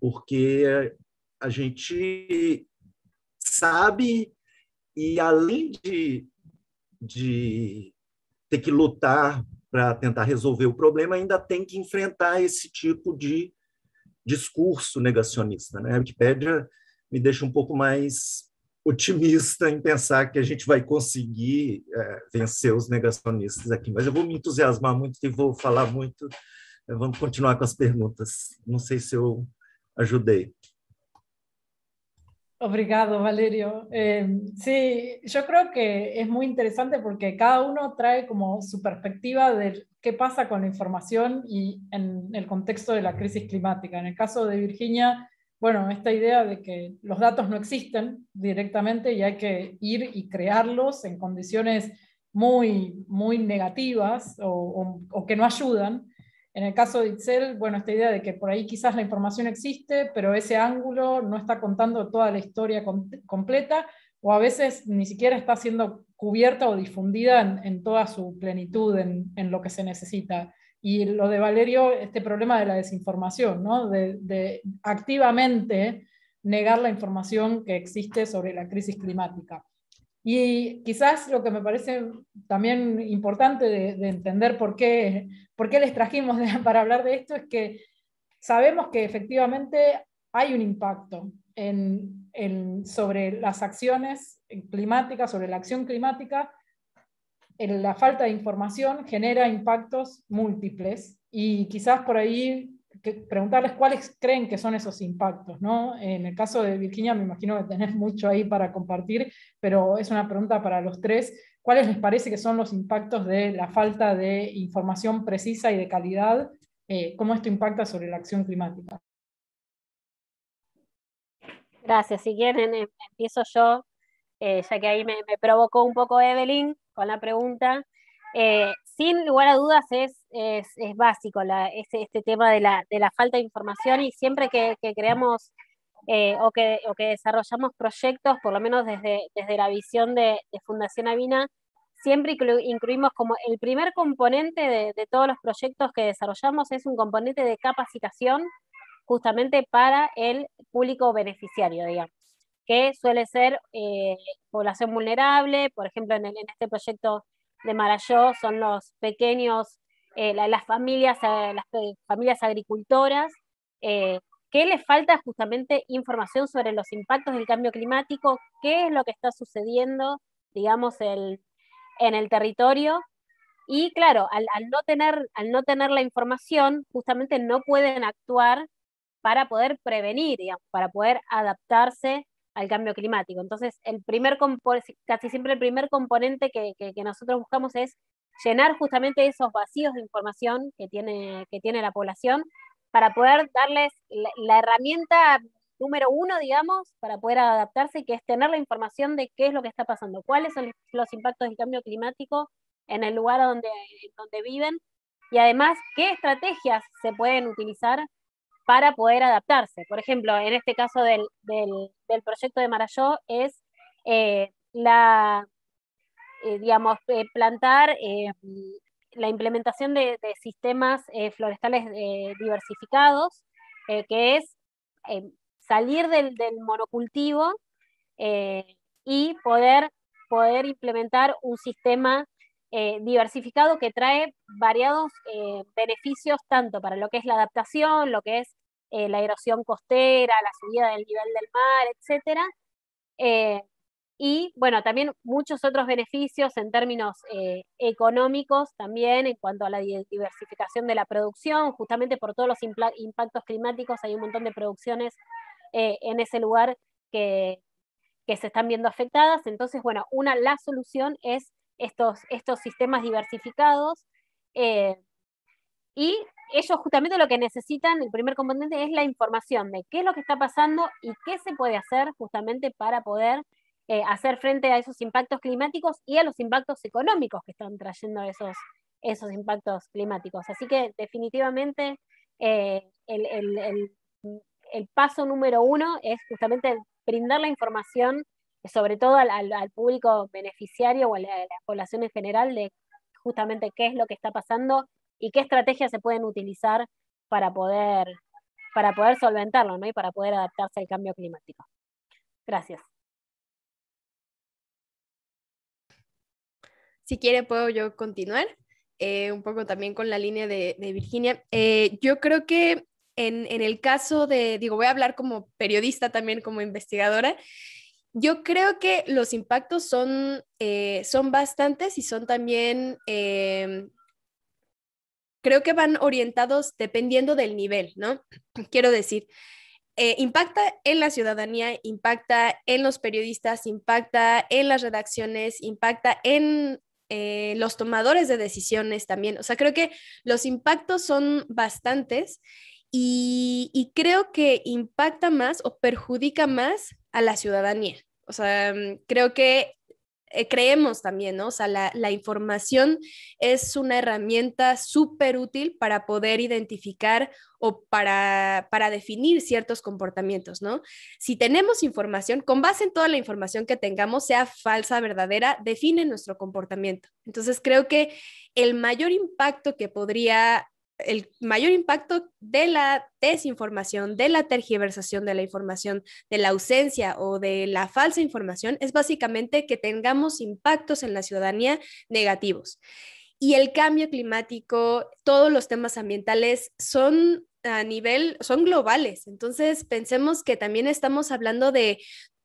porque a gente sabe e além de, de ter que lutar para tentar resolver o problema, ainda tem que enfrentar esse tipo de discurso negacionista. Né? A Wikipédia me deixa um pouco mais otimista em pensar que a gente vai conseguir é, vencer os negacionistas aqui. Mas eu vou me entusiasmar muito e vou falar muito. Vamos continuar com as perguntas. Não sei se eu Ayudé. Obrigado, Valerio. Eh, sí, yo creo que es muy interesante porque cada uno trae como su perspectiva de qué pasa con la información y en el contexto de la crisis climática. En el caso de Virginia, bueno, esta idea de que los datos no existen directamente y hay que ir y crearlos en condiciones muy, muy negativas o que no ayudan. En el caso de Itzel, bueno, esta idea de que por ahí quizás la información existe, pero ese ángulo no está contando toda la historia completa o a veces ni siquiera está siendo cubierta o difundida en, toda su plenitud, en, lo que se necesita. Y lo de Valerio, este problema de la desinformación, de activamente negar la información que existe sobre la crisis climática. Y quizás lo que me parece también importante de, entender por qué, por qué les trajimos <laughs> para hablar de esto es que sabemos que efectivamente hay un impacto sobre las acciones climáticas, sobre la acción climática. la falta de información genera impactos múltiples y quizás por ahí preguntarles cuáles creen que son esos impactos, ¿no? En el caso de Virginia, me imagino que tenés mucho ahí para compartir, pero es una pregunta para los tres. ¿Cuáles les parece que son los impactos de la falta de información precisa y de calidad? Eh, ¿Cómo esto impacta sobre la acción climática? Gracias. Si quieren, em, empiezo yo, eh, ya que ahí me, provocó un poco Evelyn con la pregunta. Eh, sin lugar a dudas es, básico este, tema de la, falta de información y siempre que, creamos eh, o, que, desarrollamos proyectos, por lo menos desde, desde la visión de, Fundación Avina, siempre incluimos como el primer componente de, todos los proyectos que desarrollamos es un componente de capacitación justamente para el público beneficiario, digamos, que suele ser eh, población vulnerable, por ejemplo, en este proyecto de Marayó son los pequeños, eh, las, familias, eh, las eh, familias agricultoras, que ¿qué les falta justamente información sobre los impactos del cambio climático? ¿Qué es lo que está sucediendo, digamos, el, en el territorio? Y claro, al, no tener, al no tener la información, justamente no pueden actuar para poder prevenir, digamos, para poder adaptarse al cambio climático. Entonces, el primer casi siempre el primer componente que, que, nosotros buscamos es llenar justamente esos vacíos de información que tiene, que tiene la población para poder darles la, herramienta número uno, digamos, para poder adaptarse, que es tener la información de qué es lo que está pasando, cuáles son los impactos del cambio climático en el lugar donde, donde viven y además qué estrategias se pueden utilizar para poder adaptarse. Por ejemplo, en este caso del, proyecto de Marayó es eh, la, eh, digamos, eh, plantar la implementación de, sistemas florestales diversificados, que es salir del, monocultivo y poder, poder implementar un sistema eh, diversificado que trae variados eh, beneficios tanto para lo que es la adaptación, lo que es eh, la erosión costera, la subida del nivel del mar, etcétera. y bueno, también muchos otros beneficios en términos económicos también en cuanto a la diversificación de la producción, justamente por todos los impactos climáticos, hay un montón de producciones en ese lugar que, que se están viendo afectadas. Entonces, bueno, una, la solución es estos, estos sistemas diversificados. Eh, y ellos justamente lo que necesitan, el primer componente es la información de qué es lo que está pasando y qué se puede hacer justamente para poder eh, hacer frente a esos impactos climáticos y a los impactos económicos que están trayendo esos, esos impactos climáticos. Así que definitivamente eh, el, el, paso número uno es justamente brindar la información sobre todo al, público beneficiario o a la, población en general de justamente qué es lo que está pasando y qué estrategias se pueden utilizar para poder, para poder solventarlo ¿no? y para poder adaptarse al cambio climático. Gracias. Si quiere, puedo yo continuar. Eh, un poco también con la línea de, Virginia. Eh, yo creo que en, en, el caso de, digo, voy a hablar como periodista también, como investigadora, yo creo que los impactos son, eh, son bastantes y son también, eh, creo que van orientados dependiendo del nivel, ¿no? <clears throat> Quiero decir, eh, impacta en la ciudadanía, impacta en los periodistas, impacta en las redacciones, impacta en los tomadores de decisiones también. O sea, creo que los impactos son bastantes y, creo que impacta más o perjudica más a la ciudadanía. O sea, mm, creo que eh, creemos también, ¿no? O sea, la, información es una herramienta súper útil para poder identificar o para, para definir ciertos comportamientos, ¿no? Si tenemos información, con base en toda la información que tengamos, sea falsa, verdadera, define nuestro comportamiento. Entonces, creo que el mayor impacto que podría el mayor impacto de la desinformación, de la tergiversación de la información, de la ausencia o de la falsa información es básicamente que tengamos impactos en la ciudadanía negativos. Y el cambio climático, todos los temas ambientales son a nivel, son globales. Entonces, pensemos que también estamos hablando de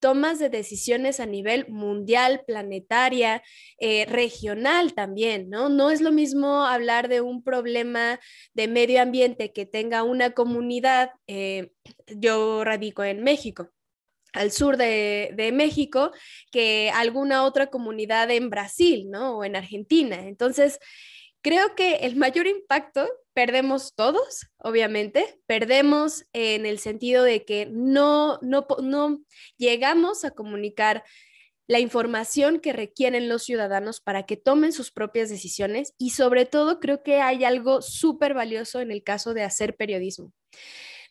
tomas de decisiones a nivel mundial, planetaria, eh, regional también, ¿no? No es lo mismo hablar de un problema de medio ambiente que tenga una comunidad, eh, yo radico en México, al sur de, de, México que alguna otra comunidad en Brasil, ¿no? O en Argentina. Entonces, Creo que el mayor impacto perdemos todos, obviamente, perdemos en el sentido de que no, no, llegamos a comunicar la información que requieren los ciudadanos para que tomen sus propias decisiones y sobre todo creo que hay algo súper valioso en el caso de hacer periodismo.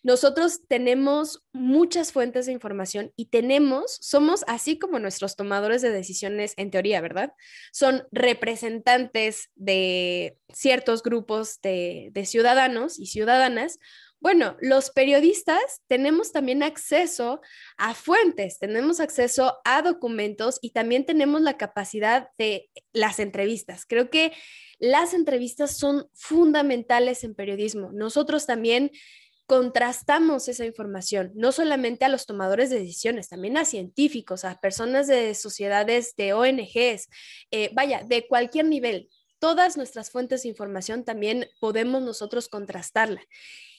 Nosotros tenemos muchas fuentes de información y tenemos, somos así como nuestros tomadores de decisiones en teoría, ¿verdad? Son representantes de ciertos grupos de, ciudadanos y ciudadanas. Bueno, los periodistas tenemos también acceso a fuentes, tenemos acceso a documentos y también tenemos la capacidad de las entrevistas. Creo que las entrevistas son fundamentales en periodismo. Nosotros también contrastamos esa información, no solamente a los tomadores de decisiones, también a científicos, a personas de sociedades, de ONGs, eh, vaya, de cualquier nivel. Todas nuestras fuentes de información también podemos nosotros contrastarla.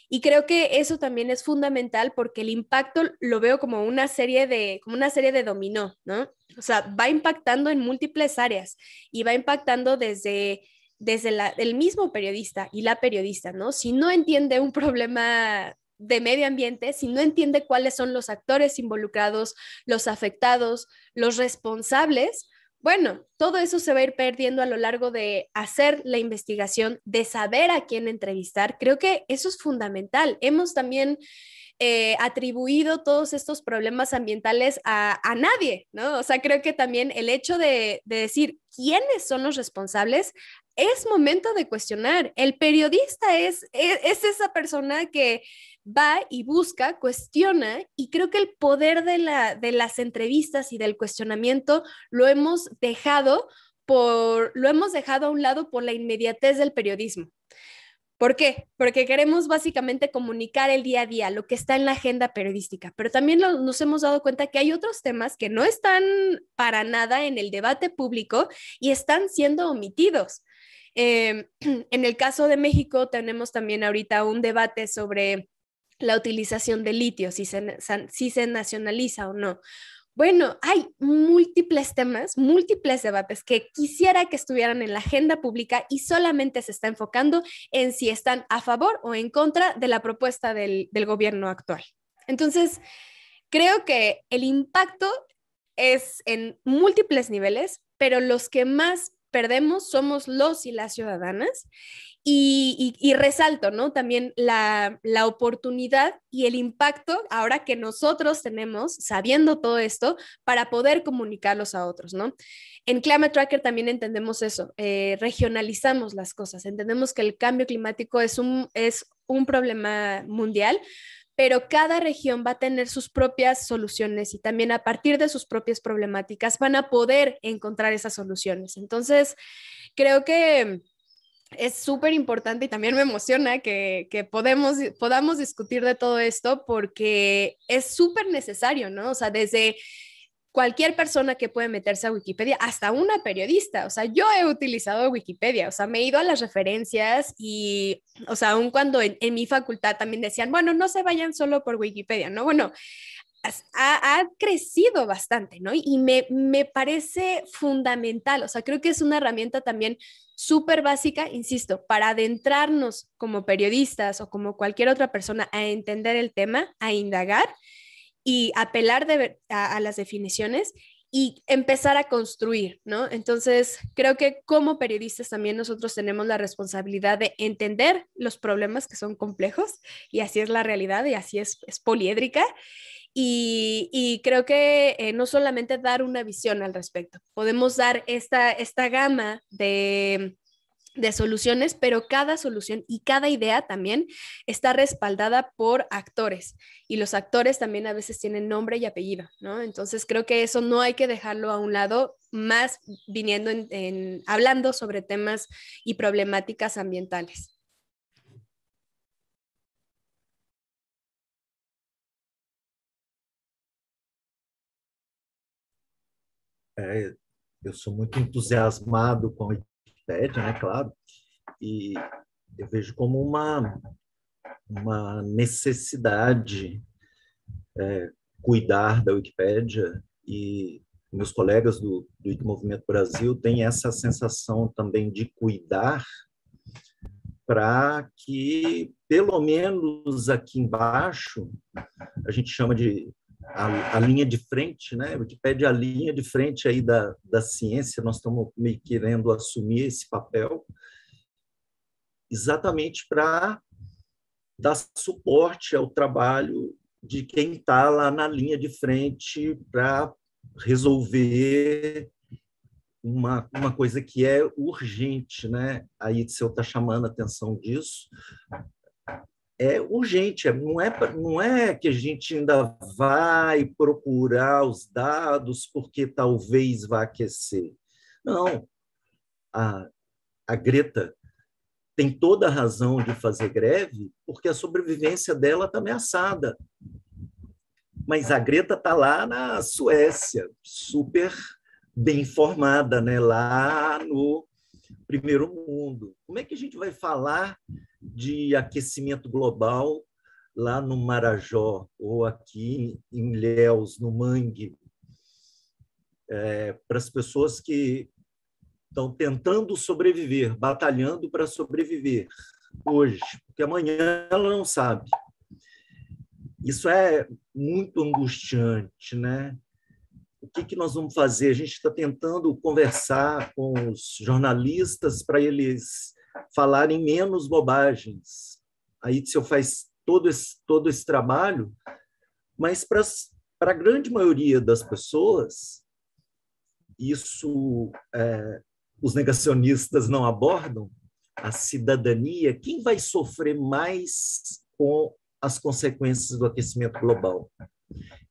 Y creo que eso también es fundamental porque el impacto lo veo como una serie de, como una serie de dominó, ¿no? O sea, va impactando en múltiples áreas y va impactando desde desde la, el mismo periodista y la periodista, ¿no? Si no entiende un problema de medio ambiente, si no entiende cuáles son los actores involucrados, los afectados, los responsables, bueno, todo eso se va a ir perdiendo a lo largo de hacer la investigación, de saber a quién entrevistar. Creo que eso es fundamental. Hemos también eh, atribuido todos estos problemas ambientales a, nadie, ¿no? O sea, creo que también el hecho de, decir quiénes son los responsables es momento de cuestionar. El periodista es, e, es, esa persona que va y busca, cuestiona, y creo que el poder de, las entrevistas y del cuestionamiento lo hemos dejado por, lo hemos dejado a un lado por la inmediatez del periodismo. ¿Por qué? Porque queremos básicamente comunicar el día a día, lo que está en la agenda periodística, pero también nos hemos dado cuenta que hay otros temas que no están para nada en el debate público y están siendo omitidos. Em, <clears throat> en el caso de México tenemos también ahorita un debate sobre la utilización de litio, si se nacionaliza o no, bueno, hay múltiples temas, múltiples debates que quisiera que estuvieran en la agenda pública y solamente se está enfocando en si están a favor o en contra de la propuesta del, gobierno actual. Entonces, creo que el impacto es en múltiples niveles, pero los que más perdemos somos los y las ciudadanas y, resalto, ¿no? También la, oportunidad y el impacto ahora que nosotros tenemos, sabiendo todo esto, para poder comunicarlos a otros, ¿no? En Climate Tracker también entendemos eso, eh, regionalizamos las cosas, entendemos que el cambio climático es un, es un problema mundial, pero cada región va a tener sus propias soluciones y también a partir de sus propias problemáticas van a poder encontrar esas soluciones. Entonces, creo que es súper importante y también me emociona que, que podemos, podamos discutir de todo esto porque es súper necesario, ¿no? O sea, desde cualquier persona que puede meterse a Wikipedia, hasta una periodista. O sea, yo he utilizado Wikipedia, o sea, me he ido a las referencias y, o sea, aun cuando en, mi facultad también decían, bueno, no se vayan solo por Wikipedia, ¿no? Bueno, ha, crecido bastante, ¿no? Y me, me, parece fundamental, o sea, creo que es una herramienta también súper básica, insisto, para adentrarnos como periodistas o como cualquier otra persona a entender el tema, a indagar y apelar de, a, las definiciones y empezar a construir, ¿no? Entonces, creo que como periodistas también nosotros tenemos la responsabilidad de entender los problemas que son complejos y así es la realidad y así es, es poliédrica y, creo que eh, no solamente dar una visión al respecto, podemos dar esta, gama de, soluciones, pero cada solución y cada idea también está respaldada por actores y los actores también a veces tienen nombre y apellido, ¿no? Entonces creo que eso no hay que dejarlo a un lado, más viniendo en hablando sobre temas y problemáticas ambientales. É, eu sou muito entusiasmado com a Wikipédia, né, claro, e eu vejo como uma, uma necessidade é, cuidar da Wikipédia e meus colegas do, do IT Movimento Brasil têm essa sensação também de cuidar para que, pelo menos aqui embaixo, a gente chama de a, a, linha de frente, né? O que pede a linha de frente aí da, da ciência, nós estamos meio querendo assumir esse papel, exatamente para dar suporte ao trabalho de quem está lá na linha de frente para resolver uma, uma coisa que é urgente, né? A Itzel está chamando a atenção disso, é urgente, é, não é, não é que a gente ainda vai procurar os dados porque talvez vá aquecer. Não. A, a Greta tem toda a razão de fazer greve porque a sobrevivência dela está ameaçada. Mas a Greta está lá na Suécia, super bem formada, né? lá no primeiro mundo. Como é que a gente vai falar de aquecimento global lá no Marajó ou aqui em Léus, no Mangue, é, para as pessoas que estão tentando sobreviver, batalhando para sobreviver hoje, porque amanhã ela não sabe. Isso é muito angustiante, né? O que, que nós vamos fazer? A gente está tentando conversar com os jornalistas para eles falarem menos bobagens. A Itzel faz todo esse, todo esse trabalho, mas para a grande maioria das pessoas, isso é, os negacionistas não abordam, a cidadania, quem vai sofrer mais com as consequências do aquecimento global?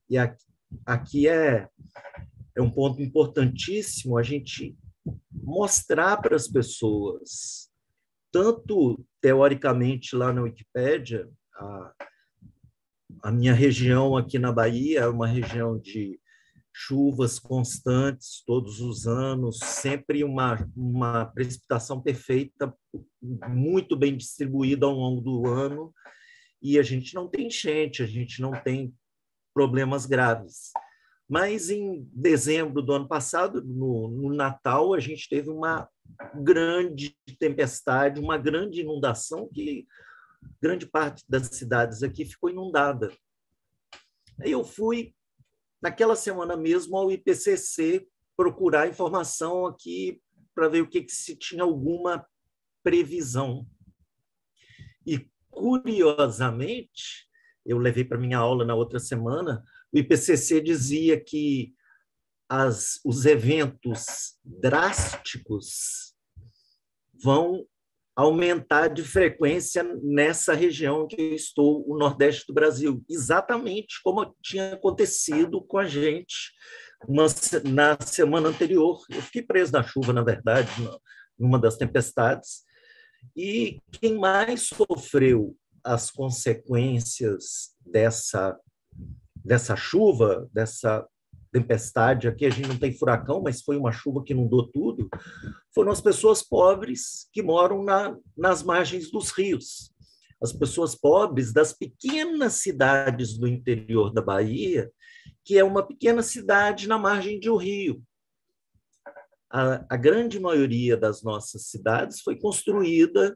E aqui, aqui é, é um ponto importantíssimo a gente mostrar para as pessoas tanto teoricamente lá na Wikipédia, a, a minha região aqui na Bahia é uma região de chuvas constantes todos os anos, sempre uma, uma precipitação perfeita, muito bem distribuída ao longo do ano, e a gente não tem enchente, a gente não tem problemas graves. Mas em dezembro do ano passado, no, no Natal, a gente teve uma grande tempestade, uma grande inundação que grande parte das cidades aqui ficou inundada. Aí eu fui, naquela semana mesmo, ao IPCC procurar informação aqui para ver o que, que, se tinha alguma previsão. E, curiosamente, eu levei para minha aula na outra semana o IPCC dizia que as, os eventos drásticos vão aumentar de frequência nessa região que eu estou, o Nordeste do Brasil, exatamente como tinha acontecido com a gente uma, na semana anterior. Eu fiquei preso na chuva, na verdade, numa das tempestades. E quem mais sofreu as consequências dessa dessa chuva, dessa tempestade aqui, a gente não tem furacão, mas foi uma chuva que inundou tudo, foram as pessoas pobres que moram na, nas margens dos rios. As pessoas pobres das pequenas cidades do interior da Bahia, que é uma pequena cidade na margem de um rio. A, a grande maioria das nossas cidades foi construída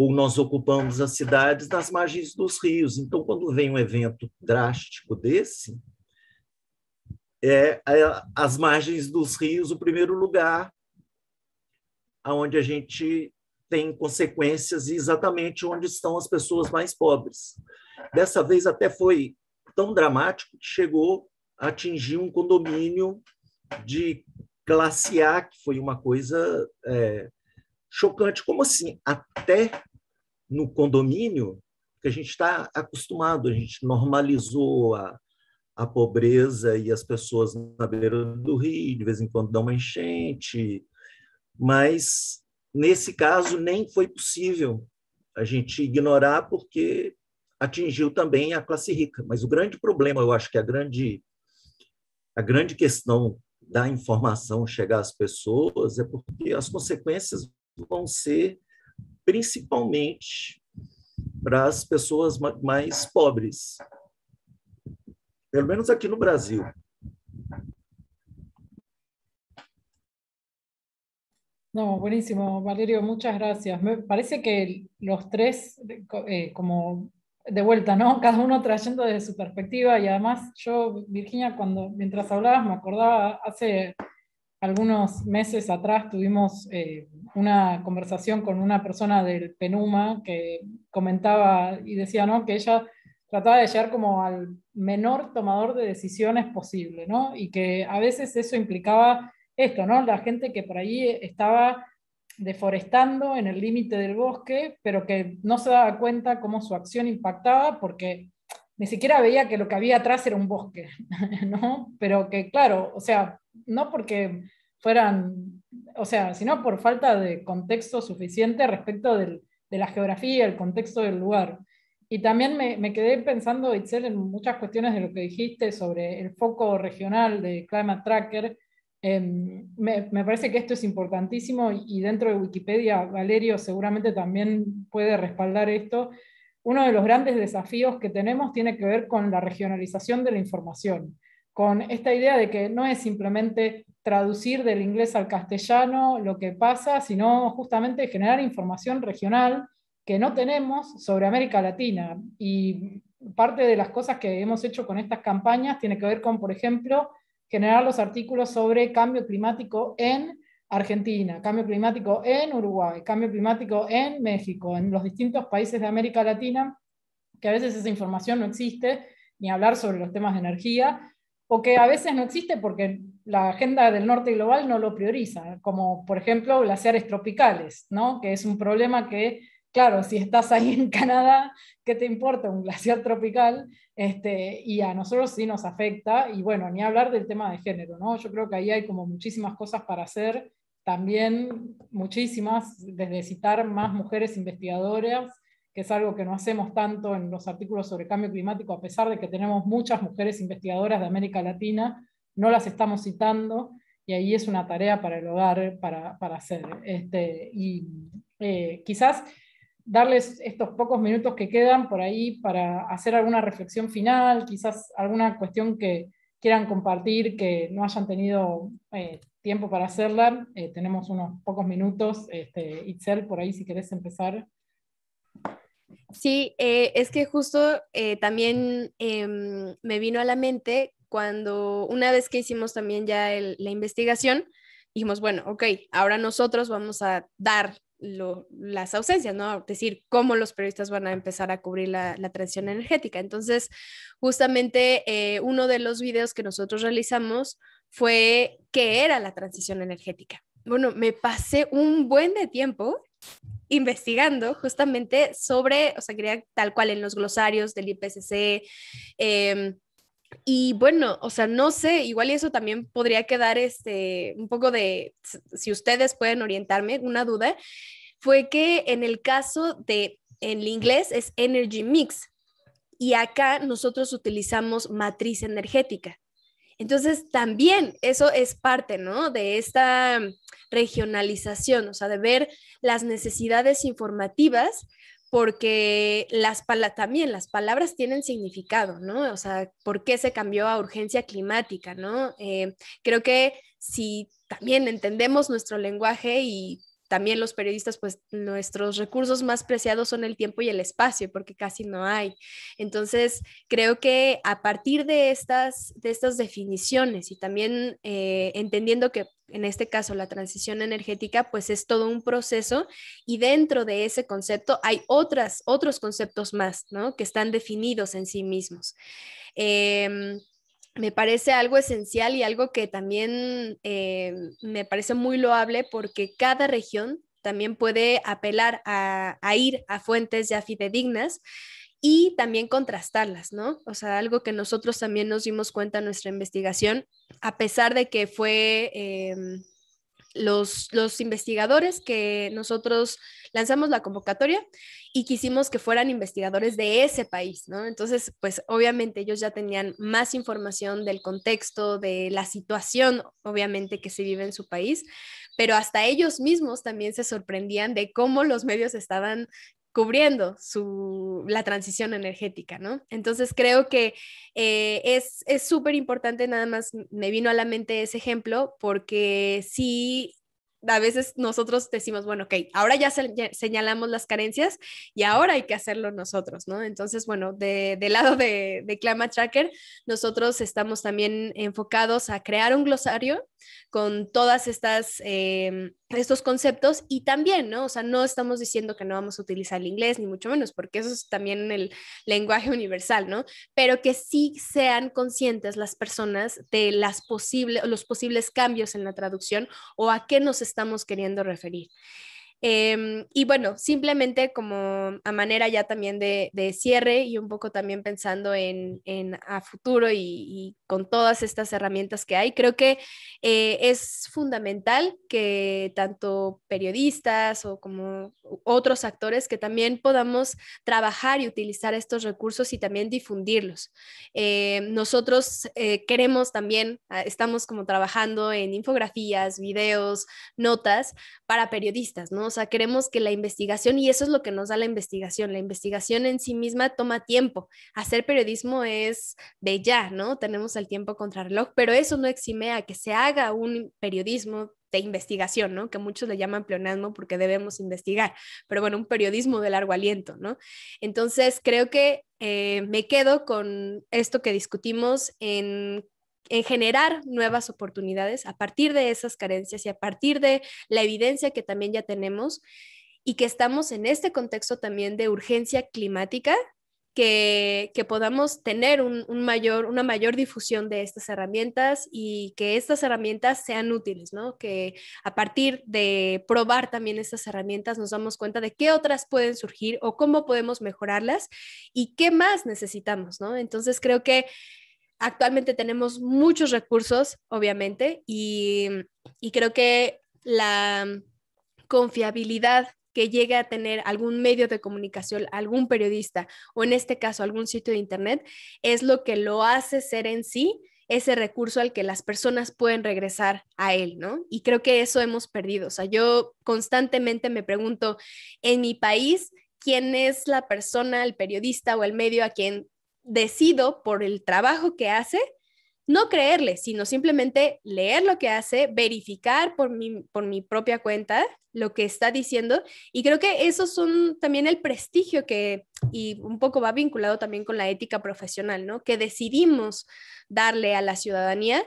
ou nós ocupamos as cidades nas margens dos rios. Então, quando vem um evento drástico desse, é, é, as margens dos rios o primeiro lugar aonde a gente tem consequências e exatamente onde estão as pessoas mais pobres. Dessa vez até foi tão dramático que chegou a atingir um condomínio de classe A, que foi uma coisa é, chocante. Como assim? Até no condomínio, que a gente está acostumado, a gente normalizou a, a pobreza e as pessoas na beira do rio, de vez em quando dá uma enchente, mas nesse caso nem foi possível a gente ignorar porque atingiu também a classe rica. Mas o grande problema, eu acho que a grande a grande questão da informação chegar às pessoas é porque as consequências vão ser principalmente para las personas más pobres, pelo menos aquí en Brasil. No, buenísimo, Valerio, muchas gracias. Me parece que los tres, eh, como de vuelta, ¿no? <laughs> Cada uno trayendo desde su perspectiva y además yo, Virginia, cuando mientras hablabas me acordaba hace algunos meses atrás tuvimos eh, una conversación con una persona del PENUMA que comentaba y decía ¿no? que ella trataba de llegar como al menor tomador de decisiones posible, ¿no? y que a veces eso implicaba esto, ¿no? la gente que por ahí estaba deforestando en el límite del bosque, pero que no se daba cuenta cómo su acción impactaba porque ni siquiera veía que lo que había atrás era un bosque, <laughs> ¿no? Pero que claro, o sea, no porque fueran, o sea, sino por falta de contexto suficiente respecto de la geografía, el contexto del lugar. Y también me, quedé pensando, Itzel, en muchas cuestiones de lo que dijiste sobre el foco regional de Climate Tracker. Em, me, parece que esto es importantísimo y dentro de Wikipedia, Valerio seguramente también puede respaldar esto uno de los grandes desafíos que tenemos tiene que ver con la regionalización de la información, con esta idea de que no es simplemente traducir del inglés al castellano lo que pasa, sino justamente generar información regional que no tenemos sobre América Latina. Y parte de las cosas que hemos hecho con estas campañas tiene que ver con, por ejemplo, generar los artículos sobre cambio climático en Argentina, cambio climático en Uruguay, cambio climático en México, en los distintos países de América Latina, que a veces esa información no existe, ni hablar sobre los temas de energía, o que a veces no existe porque la agenda del norte global no lo prioriza, como por ejemplo glaciares tropicales, ¿no? que es un problema que, claro, si estás ahí <laughs> en Canadá, ¿qué te importa un glaciar tropical? Este, y a nosotros sí nos afecta, y bueno, ni hablar del tema de género, ¿no? yo creo que ahí hay como muchísimas cosas para hacer también muchísimas, desde citar más mujeres investigadoras, que es algo que no hacemos tanto en los artículos sobre cambio climático, a pesar de que tenemos muchas mujeres investigadoras de América Latina, no las estamos citando y ahí es una tarea para el hogar, para, hacer. Este, y eh, quizás darles estos pocos minutos que quedan por ahí para hacer alguna reflexión final, quizás alguna cuestión que, quieran compartir, que no hayan tenido eh, tiempo para hacerla. Eh, tenemos unos pocos minutos. Este, Itzel, por ahí si querés empezar. Sí, eh, es que justo también em, me vino a la mente cuando una vez que hicimos también ya la investigación, dijimos, bueno, ok, ahora nosotros vamos a dar las ausencias, ¿no? Es decir, cómo los periodistas van a empezar a cubrir la, transición energética. Entonces, justamente eh, uno de los videos que nosotros realizamos fue qué era la transición energética. Bueno, me pasé un buen de tiempo investigando justamente sobre, o sea, quería tal cual en los glosarios del IPCC, eh, em, y bueno, o sea, no sé, igual y eso también podría quedar este, un poco de, si ustedes pueden orientarme, una duda, fue que en el caso de, en el inglés es energy mix y acá nosotros utilizamos matriz energética. Entonces, también eso es parte, ¿no? De esta regionalización, o sea, de ver las necesidades informativas porque las pala también las palabras tienen significado, ¿no? O sea, ¿por qué se cambió a urgencia climática, ¿no? Eh, creo que si también entendemos nuestro lenguaje y también los periodistas, pues nuestros recursos más preciados son el tiempo y el espacio, porque casi no hay. Entonces, creo que a partir de estas, de estas definiciones y también eh, entendiendo que en este caso la transición energética, pues es todo un proceso y dentro de ese concepto hay otras, otros conceptos más, ¿no? Que están definidos en sí mismos. Em, me parece algo esencial y algo que también eh, me parece muy loable porque cada región también puede apelar a, ir a fuentes ya fidedignas y también contrastarlas, ¿no? O sea, algo que nosotros también nos dimos cuenta en nuestra investigación, a pesar de que fue em, los, investigadores que nosotros lanzamos la convocatoria y quisimos que fueran investigadores de ese país, ¿no? Entonces, pues obviamente ellos ya tenían más información del contexto, de la situación, obviamente, que se vive en su país, pero hasta ellos mismos también se sorprendían de cómo los medios estaban cubriendo la transición energética, ¿no? Entonces creo que eh, es súper importante, nada más me vino a la mente ese ejemplo, porque sí a veces nosotros decimos, bueno, ok, ahora ya, señalamos las carencias y ahora hay que hacerlo nosotros, ¿no? Entonces, bueno, de, del lado de, de Climate Tracker, nosotros estamos también enfocados a crear un glosario con todas estas, em, estos conceptos y también, ¿no? O sea, no estamos diciendo que no vamos a utilizar el inglés, ni mucho menos, porque eso es también el lenguaje universal, ¿no? Pero que sí sean conscientes las personas de los posibles cambios en la traducción o a qué nos estamos queriendo referir. Em, y bueno, simplemente como a manera ya también de, cierre y un poco también pensando en, a futuro y, con todas estas herramientas que hay, creo que eh, es fundamental que tanto periodistas o como otros actores que también podamos trabajar y utilizar estos recursos y también difundirlos. Eh, nosotros eh, queremos también, ah, estamos como trabajando en infografías, videos, notas para periodistas, ¿no? O sea, queremos que la investigación, y eso es lo que nos da la investigación, la investigación en sí misma toma tiempo. Hacer periodismo es de ya, ¿no? Tenemos el tiempo contra reloj, pero eso no exime a que se haga un periodismo de investigación, ¿no? Que muchos le llaman pleonasmo porque debemos investigar, pero bueno, un periodismo de largo aliento, ¿no? Entonces, creo que eh, me quedo con esto que discutimos en en generar nuevas oportunidades a partir de esas carencias y a partir de la evidencia que también ya tenemos y que estamos en este contexto también de urgencia climática, que, podamos tener un, mayor, una mayor difusión de estas herramientas y que estas herramientas sean útiles, ¿no? Que a partir de probar también estas herramientas nos damos cuenta de qué otras pueden surgir o cómo podemos mejorarlas y qué más necesitamos, ¿no? Entonces creo que actualmente tenemos muchos recursos, obviamente, y, creo que la confiabilidad que llegue a tener algún medio de comunicación, algún periodista o en este caso algún sitio de internet, es lo que lo hace ser en sí ese recurso al que las personas pueden regresar a él, ¿no? Y creo que eso hemos perdido. O sea, yo constantemente me pregunto, en mi país, ¿quién es la persona, el periodista o el medio a quien decido por el trabajo que hace, no creerle, sino simplemente leer lo que hace, verificar por mi, por mi propia cuenta lo que está diciendo. Y creo que eso son también el prestigio que, y un poco va vinculado también con la ética profesional, ¿no? Que decidimos darle a la ciudadanía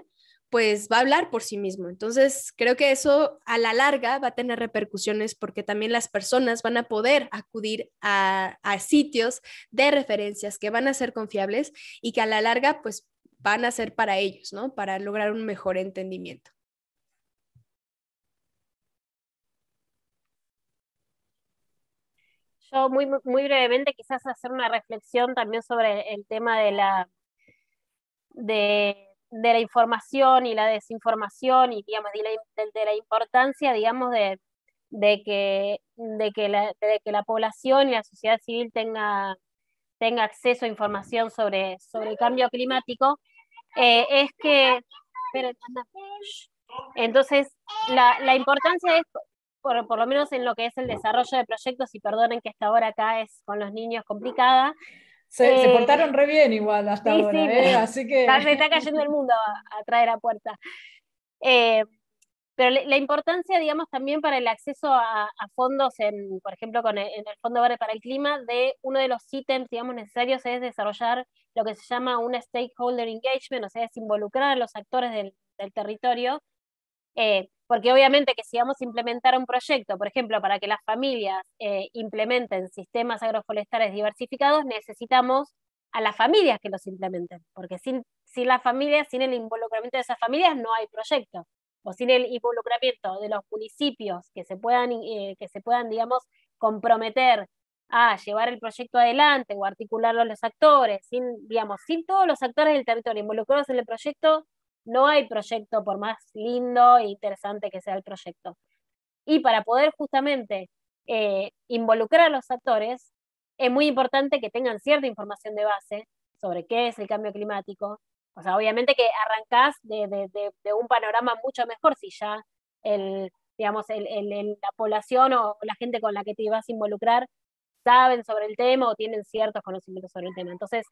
pues va a hablar por sí mismo. Entonces, creo que eso a la larga va a tener repercusiones porque también las personas van a poder acudir a, sitios de referencias que van a ser confiables y que a la larga, pues, van a ser para ellos, ¿no? Para lograr un mejor entendimiento. Yo muy, muy brevemente quizás hacer una reflexión también sobre el tema de la... de de la información y la desinformación y digamos, de, la, importancia, digamos, de, que, de, que la, población y la sociedad civil tenga, tenga acceso a información sobre, el cambio climático, eh, es que... entonces, la, importancia es, por, lo menos en lo que es el desarrollo de proyectos, y perdonen que hasta ahora acá es con los niños complicada, se, eh, portaron re bien igual hasta ahora, ¿eh? así que... Se está cayendo el mundo a, traer a puerta. Eh, pero la importancia, digamos, también para el acceso a, fondos, en, por ejemplo, con e, en el Fondo Verde para el Clima, de uno de los ítems, digamos, necesarios es desarrollar lo que se llama un stakeholder engagement, o sea, es involucrar a los actores del, del territorio. Eh, porque obviamente que si vamos a implementar un proyecto, por ejemplo, para que las familias eh, implementen sistemas agroforestales diversificados, necesitamos a las familias que los implementen, porque sin, sin las familias, sin el involucramiento de esas familias, no hay proyecto, o sin el involucramiento de los municipios que se puedan, eh, que se puedan digamos, comprometer a llevar el proyecto adelante o articularlo a los actores, sin, digamos, sin todos los actores del territorio involucrados en el proyecto, no hay proyecto, por más lindo e interesante que sea el proyecto. Y para poder justamente eh, involucrar a los actores, es muy importante que tengan cierta información de base sobre qué es el cambio climático. O sea, obviamente que arrancás de, un panorama mucho mejor si ya el, digamos, el, la población o la gente con la que te vas a involucrar saben sobre el tema o tienen ciertos conocimientos sobre el tema. Entonces,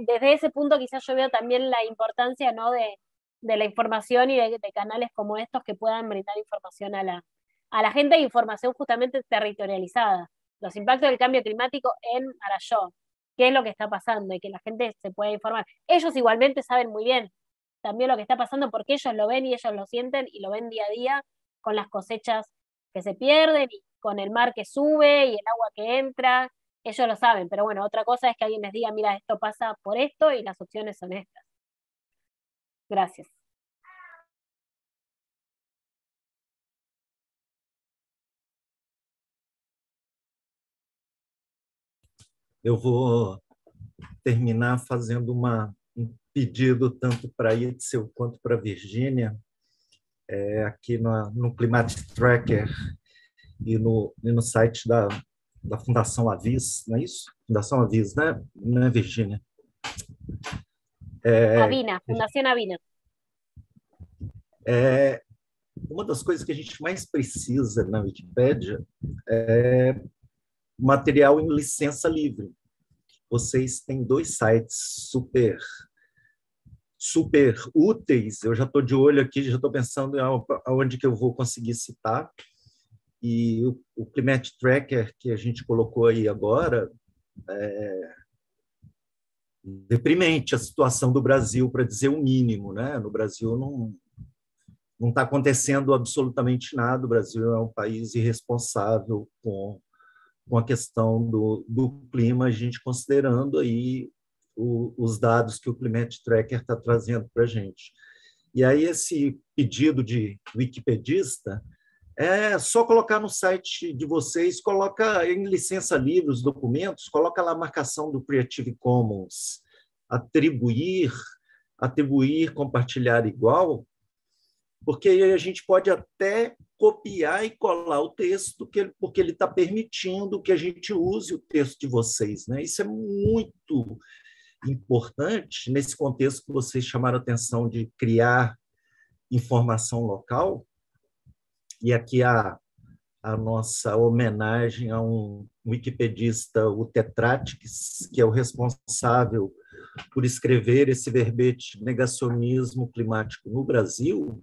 desde ese punto quizás yo veo también la importancia ¿no? de, la información y de, canales como estos que puedan brindar información a la, a la gente, información justamente territorializada, los impactos del cambio climático en Arayó, qué es lo que está pasando y que la gente se pueda informar. Ellos igualmente saben muy bien también lo que está pasando porque ellos lo ven y ellos lo sienten y lo ven día a día con las cosechas que se pierden y con el mar que sube y el agua que entra ellos lo saben, pero bueno, otra cosa es que alguien les diga, mira, esto pasa por esto y las opciones son estas. Gracias. Eu vou terminar fazendo uma, um pedido tanto para Itzel quanto para Virgínia, é, aqui no, no Climate Tracker e no, e no site da, da Fundação Avis, não é isso? Fundação Avis, né, né Virgínia? É, Avina, Fundação Avina. É, uma das coisas que a gente mais precisa na Wikipédia é material em licença livre. Vocês têm dois sites super super úteis. Eu já estou de olho aqui, já estou pensando onde que eu vou conseguir citar. E o, o Climate Tracker que a gente colocou aí agora é deprimente a situação do Brasil, para dizer o mínimo. Né? No Brasil não não está acontecendo absolutamente nada. O Brasil é um país irresponsável com, com a questão do, do clima, a gente considerando aí o, os dados que o Climate Tracker está trazendo para a gente. E aí esse pedido de wikipedista é só colocar no site de vocês, coloca em licença livre os documentos, coloca lá a marcação do Creative Commons, atribuir, atribuir, compartilhar igual, porque aí a gente pode até copiar e colar o texto, porque ele está permitindo que a gente use o texto de vocês. Né? Isso é muito importante nesse contexto que vocês chamaram a atenção de criar informação local, e aqui a, a nossa homenagem a um wikipedista, o Tetratix, que, que é o responsável por escrever esse verbete negacionismo climático no Brasil.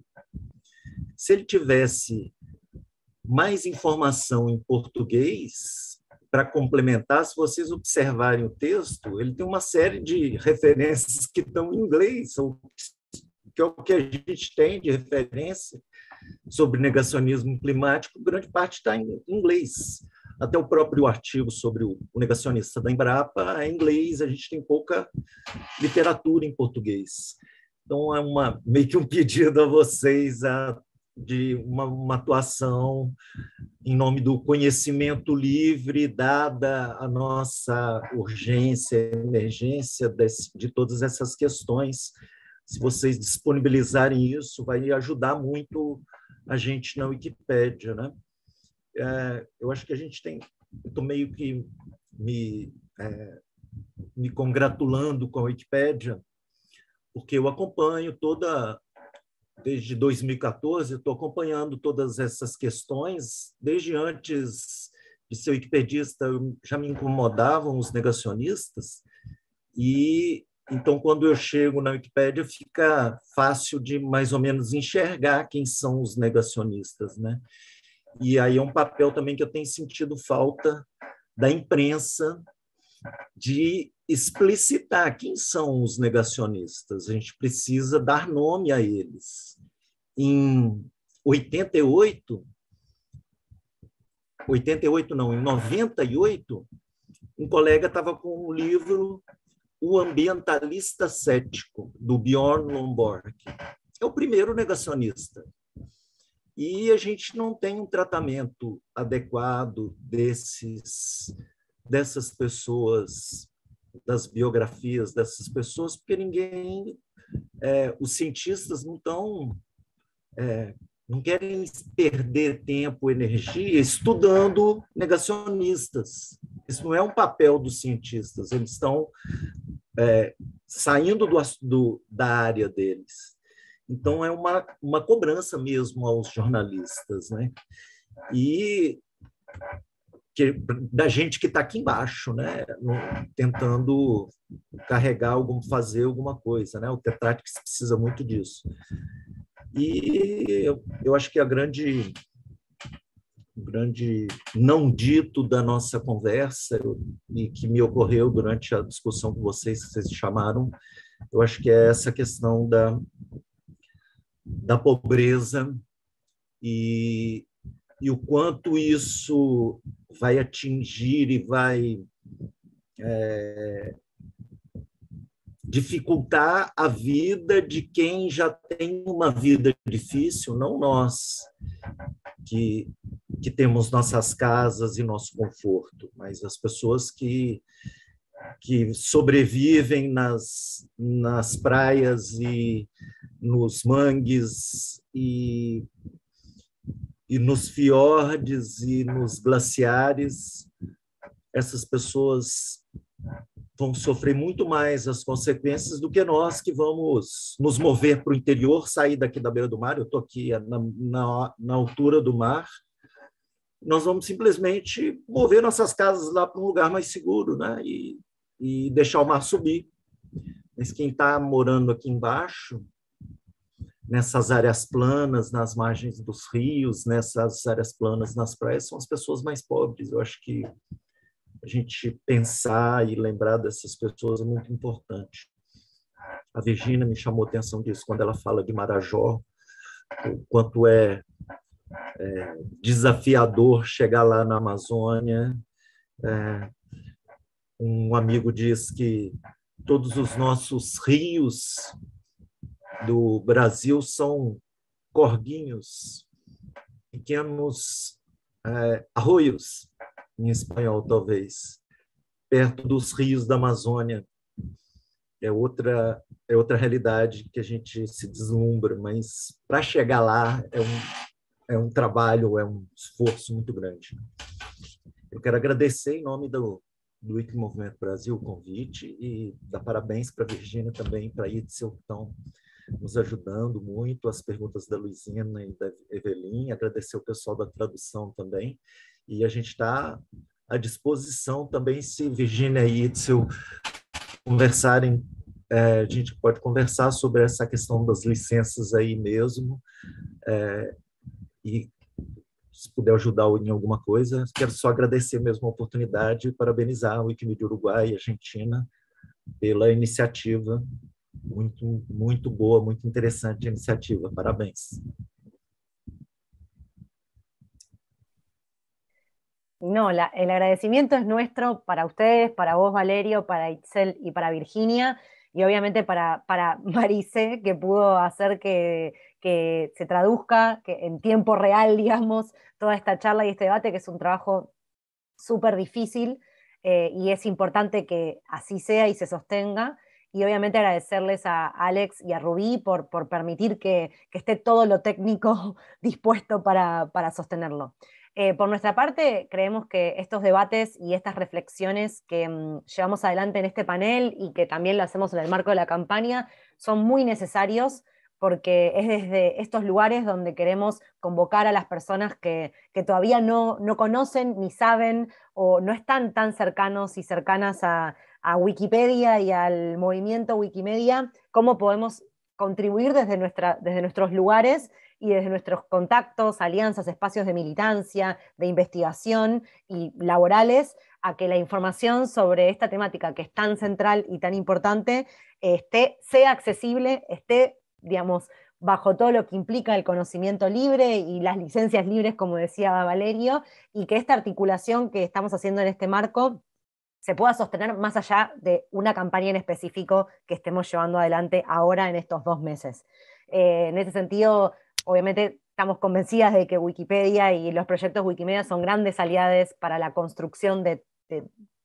Se ele tivesse mais informação em português para complementar, se vocês observarem o texto, ele tem uma série de referências que estão em inglês, ou que é o que a gente tem de referência, sobre negacionismo climático, grande parte está em inglês. Até o próprio artigo sobre o negacionista da Embrapa é em inglês, a gente tem pouca literatura em português. Então, é uma, meio que um pedido a vocês a, de uma, uma atuação em nome do conhecimento livre, dada a nossa urgência, emergência desse, de todas essas questões. Se vocês disponibilizarem isso, vai ajudar muito a gente na Wikipédia, né? É, eu acho que a gente tem, estou meio que me é, me congratulando com a Wikipédia, porque eu acompanho toda desde 2014, estou acompanhando todas essas questões desde antes de ser wikipedista, já me incomodavam os negacionistas e então, quando eu chego na Wikipédia, fica fácil de mais ou menos enxergar quem são os negacionistas, né? E aí é um papel também que eu tenho sentido falta da imprensa de explicitar quem são os negacionistas. A gente precisa dar nome a eles. Em 88, 88 não, em 98, um colega estava com um livro o ambientalista cético, do Bjorn Lomborg, é o primeiro negacionista. E a gente não tem um tratamento adequado desses, dessas pessoas, das biografias dessas pessoas, porque ninguém. É, os cientistas não estão é, não querem perder tempo, energia estudando negacionistas. Isso não é um papel dos cientistas, eles estão é, saindo do, do, da área deles. Então, é uma, uma cobrança mesmo aos jornalistas, né? E que, da gente que está aqui embaixo, né? Tentando carregar, algum, fazer alguma coisa, né? O Tetratics precisa muito disso. E eu, eu acho que a grande um grande não dito da nossa conversa e que me ocorreu durante a discussão com vocês, que vocês chamaram, eu acho que é essa questão da, da pobreza e, e o quanto isso vai atingir e vai é, dificultar a vida de quem já tem uma vida difícil, não nós, que que temos nossas casas e nosso conforto, mas as pessoas que que sobrevivem nas, nas praias e nos mangues e, e nos fiordes e nos glaciares, essas pessoas vão sofrer muito mais as consequências do que nós que vamos nos mover para o interior, sair daqui da beira do mar. Eu estou aqui na, na, na altura do mar nós vamos simplesmente mover nossas casas lá para um lugar mais seguro, né? E, e deixar o mar subir. Mas quem está morando aqui embaixo, nessas áreas planas, nas margens dos rios, nessas áreas planas, nas praias, são as pessoas mais pobres. Eu acho que a gente pensar e lembrar dessas pessoas é muito importante. A Virginia me chamou a atenção disso quando ela fala de Marajó, o quanto é é, desafiador chegar lá na Amazônia. É, um amigo diz que todos os nossos rios do Brasil são corguinhos, pequenos é, arroios, em espanhol talvez, perto dos rios da Amazônia. É outra é outra realidade que a gente se deslumbra, mas para chegar lá é um é um trabalho, é um esforço muito grande. Eu quero agradecer em nome do, do Wiki Movimento Brasil o convite e dar parabéns para a Virgínia também, para a Itzel, que estão nos ajudando muito, as perguntas da Luizina e da Evelyn, agradecer o pessoal da tradução também. E a gente está à disposição também, se Virgínia e Itzel conversarem, é, a gente pode conversar sobre essa questão das licenças aí mesmo. É, e se puder ajudar em alguma coisa, quero só agradecer mesmo a oportunidade e parabenizar o Wikimedia Uruguai e Argentina pela iniciativa. Muito, muito boa, muito interessante a iniciativa. Parabéns. No, la, el agradecimiento es nuestro para ustedes, para vos, Valerio, para Itzel y para Virginia, y obviamente para, para Marice, que pudo hacer que que se traduzca que en tiempo real, <laughs> digamos, toda esta charla y este debate, que es un trabajo súper difícil eh, y es importante que así sea y se sostenga. Y obviamente agradecerles a Alex y a Rubí por, permitir que, esté todo lo técnico <laughs> dispuesto para, sostenerlo. Eh, por nuestra parte, creemos que estos debates y estas reflexiones que mm, llevamos adelante en este panel y que también lo hacemos en el marco de la campaña son muy necesarios porque es desde estos lugares donde queremos convocar a las personas que, todavía no, conocen ni saben o no están tan cercanos y cercanas a, Wikipedia y al movimiento Wikimedia, cómo podemos contribuir desde, nuestra, desde nuestros lugares y desde nuestros contactos, alianzas, espacios de militancia, de investigación y laborales, a que la información sobre esta temática que es tan central y tan importante eh, esté, sea accesible, esté digamos, bajo todo lo que implica el conocimiento libre y las licencias libres, como decía Valerio, y que esta articulación que estamos haciendo en este marco se pueda sostener más allá de una campaña en específico que estemos llevando adelante ahora en estos dos meses. Eh, en ese sentido, obviamente estamos convencidas de que Wikipedia y los proyectos Wikimedia son grandes aliados para la construcción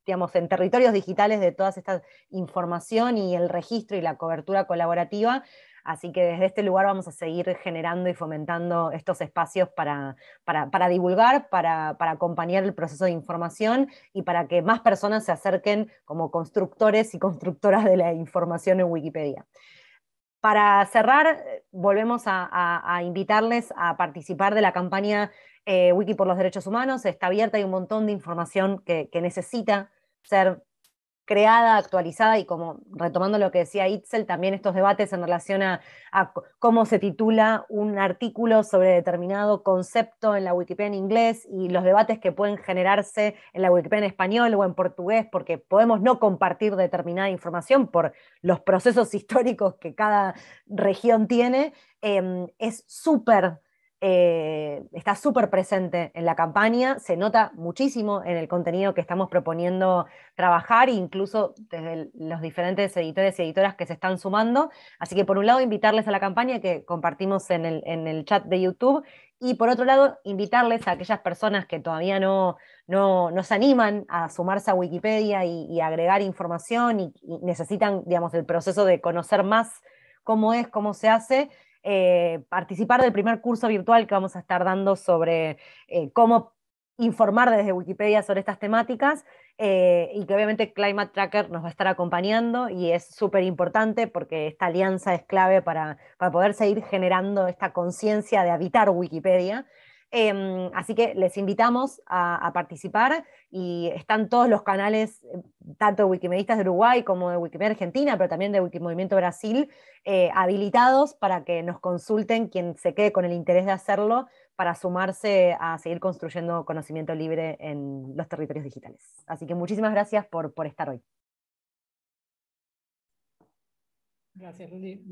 digamos, en territorios digitales de toda esta información y el registro y la cobertura colaborativa, Así que desde este lugar vamos a seguir generando y fomentando estos espacios para, para, divulgar, para, acompañar el proceso de información y para que más personas se acerquen como constructores y constructoras de la información en Wikipedia. Para cerrar, eh, volvemos a, invitarles a participar de la campaña eh, Wiki por los Derechos Humanos. Está abierta, hay un montón de información que, que necesita ser creada, actualizada y como retomando lo que decía Itzel, también estos debates en relación a, cómo se titula un artículo sobre determinado concepto en la Wikipedia en inglés y los debates que pueden generarse en la Wikipedia en español o en portugués, porque podemos no compartir determinada información por los procesos <laughs> históricos que cada región tiene, em, es súper eh, está súper presente en la campaña, se nota muchísimo en el contenido que estamos proponiendo trabajar, incluso desde los diferentes editores y editoras que se están sumando. Así que por un lado, invitarles a la campaña que compartimos en el, chat de YouTube y por otro lado, invitarles a aquellas personas que todavía no, no, se animan a sumarse a Wikipedia y, agregar información y, y necesitan, digamos, el proceso de conocer más cómo es, cómo se hace eh, participar del primer curso virtual que vamos a estar dando sobre eh, cómo informar desde Wikipedia sobre estas temáticas eh, y que obviamente Climate Tracker nos va a estar acompañando y es súper importante porque esta alianza es clave para, para poder seguir generando esta conciencia de habitar Wikipedia Em, así que les invitamos a, participar y están todos los canales, eh, tanto de Wikimedistas de Uruguay como de Wikimedia Argentina, pero también de Wikimovimiento Brasil, eh, habilitados para que nos consulten quien se quede con el interés de hacerlo para sumarse a seguir construyendo conocimiento libre en los territorios digitales. Así que muchísimas gracias por, por estar hoy. Gracias, Rudy.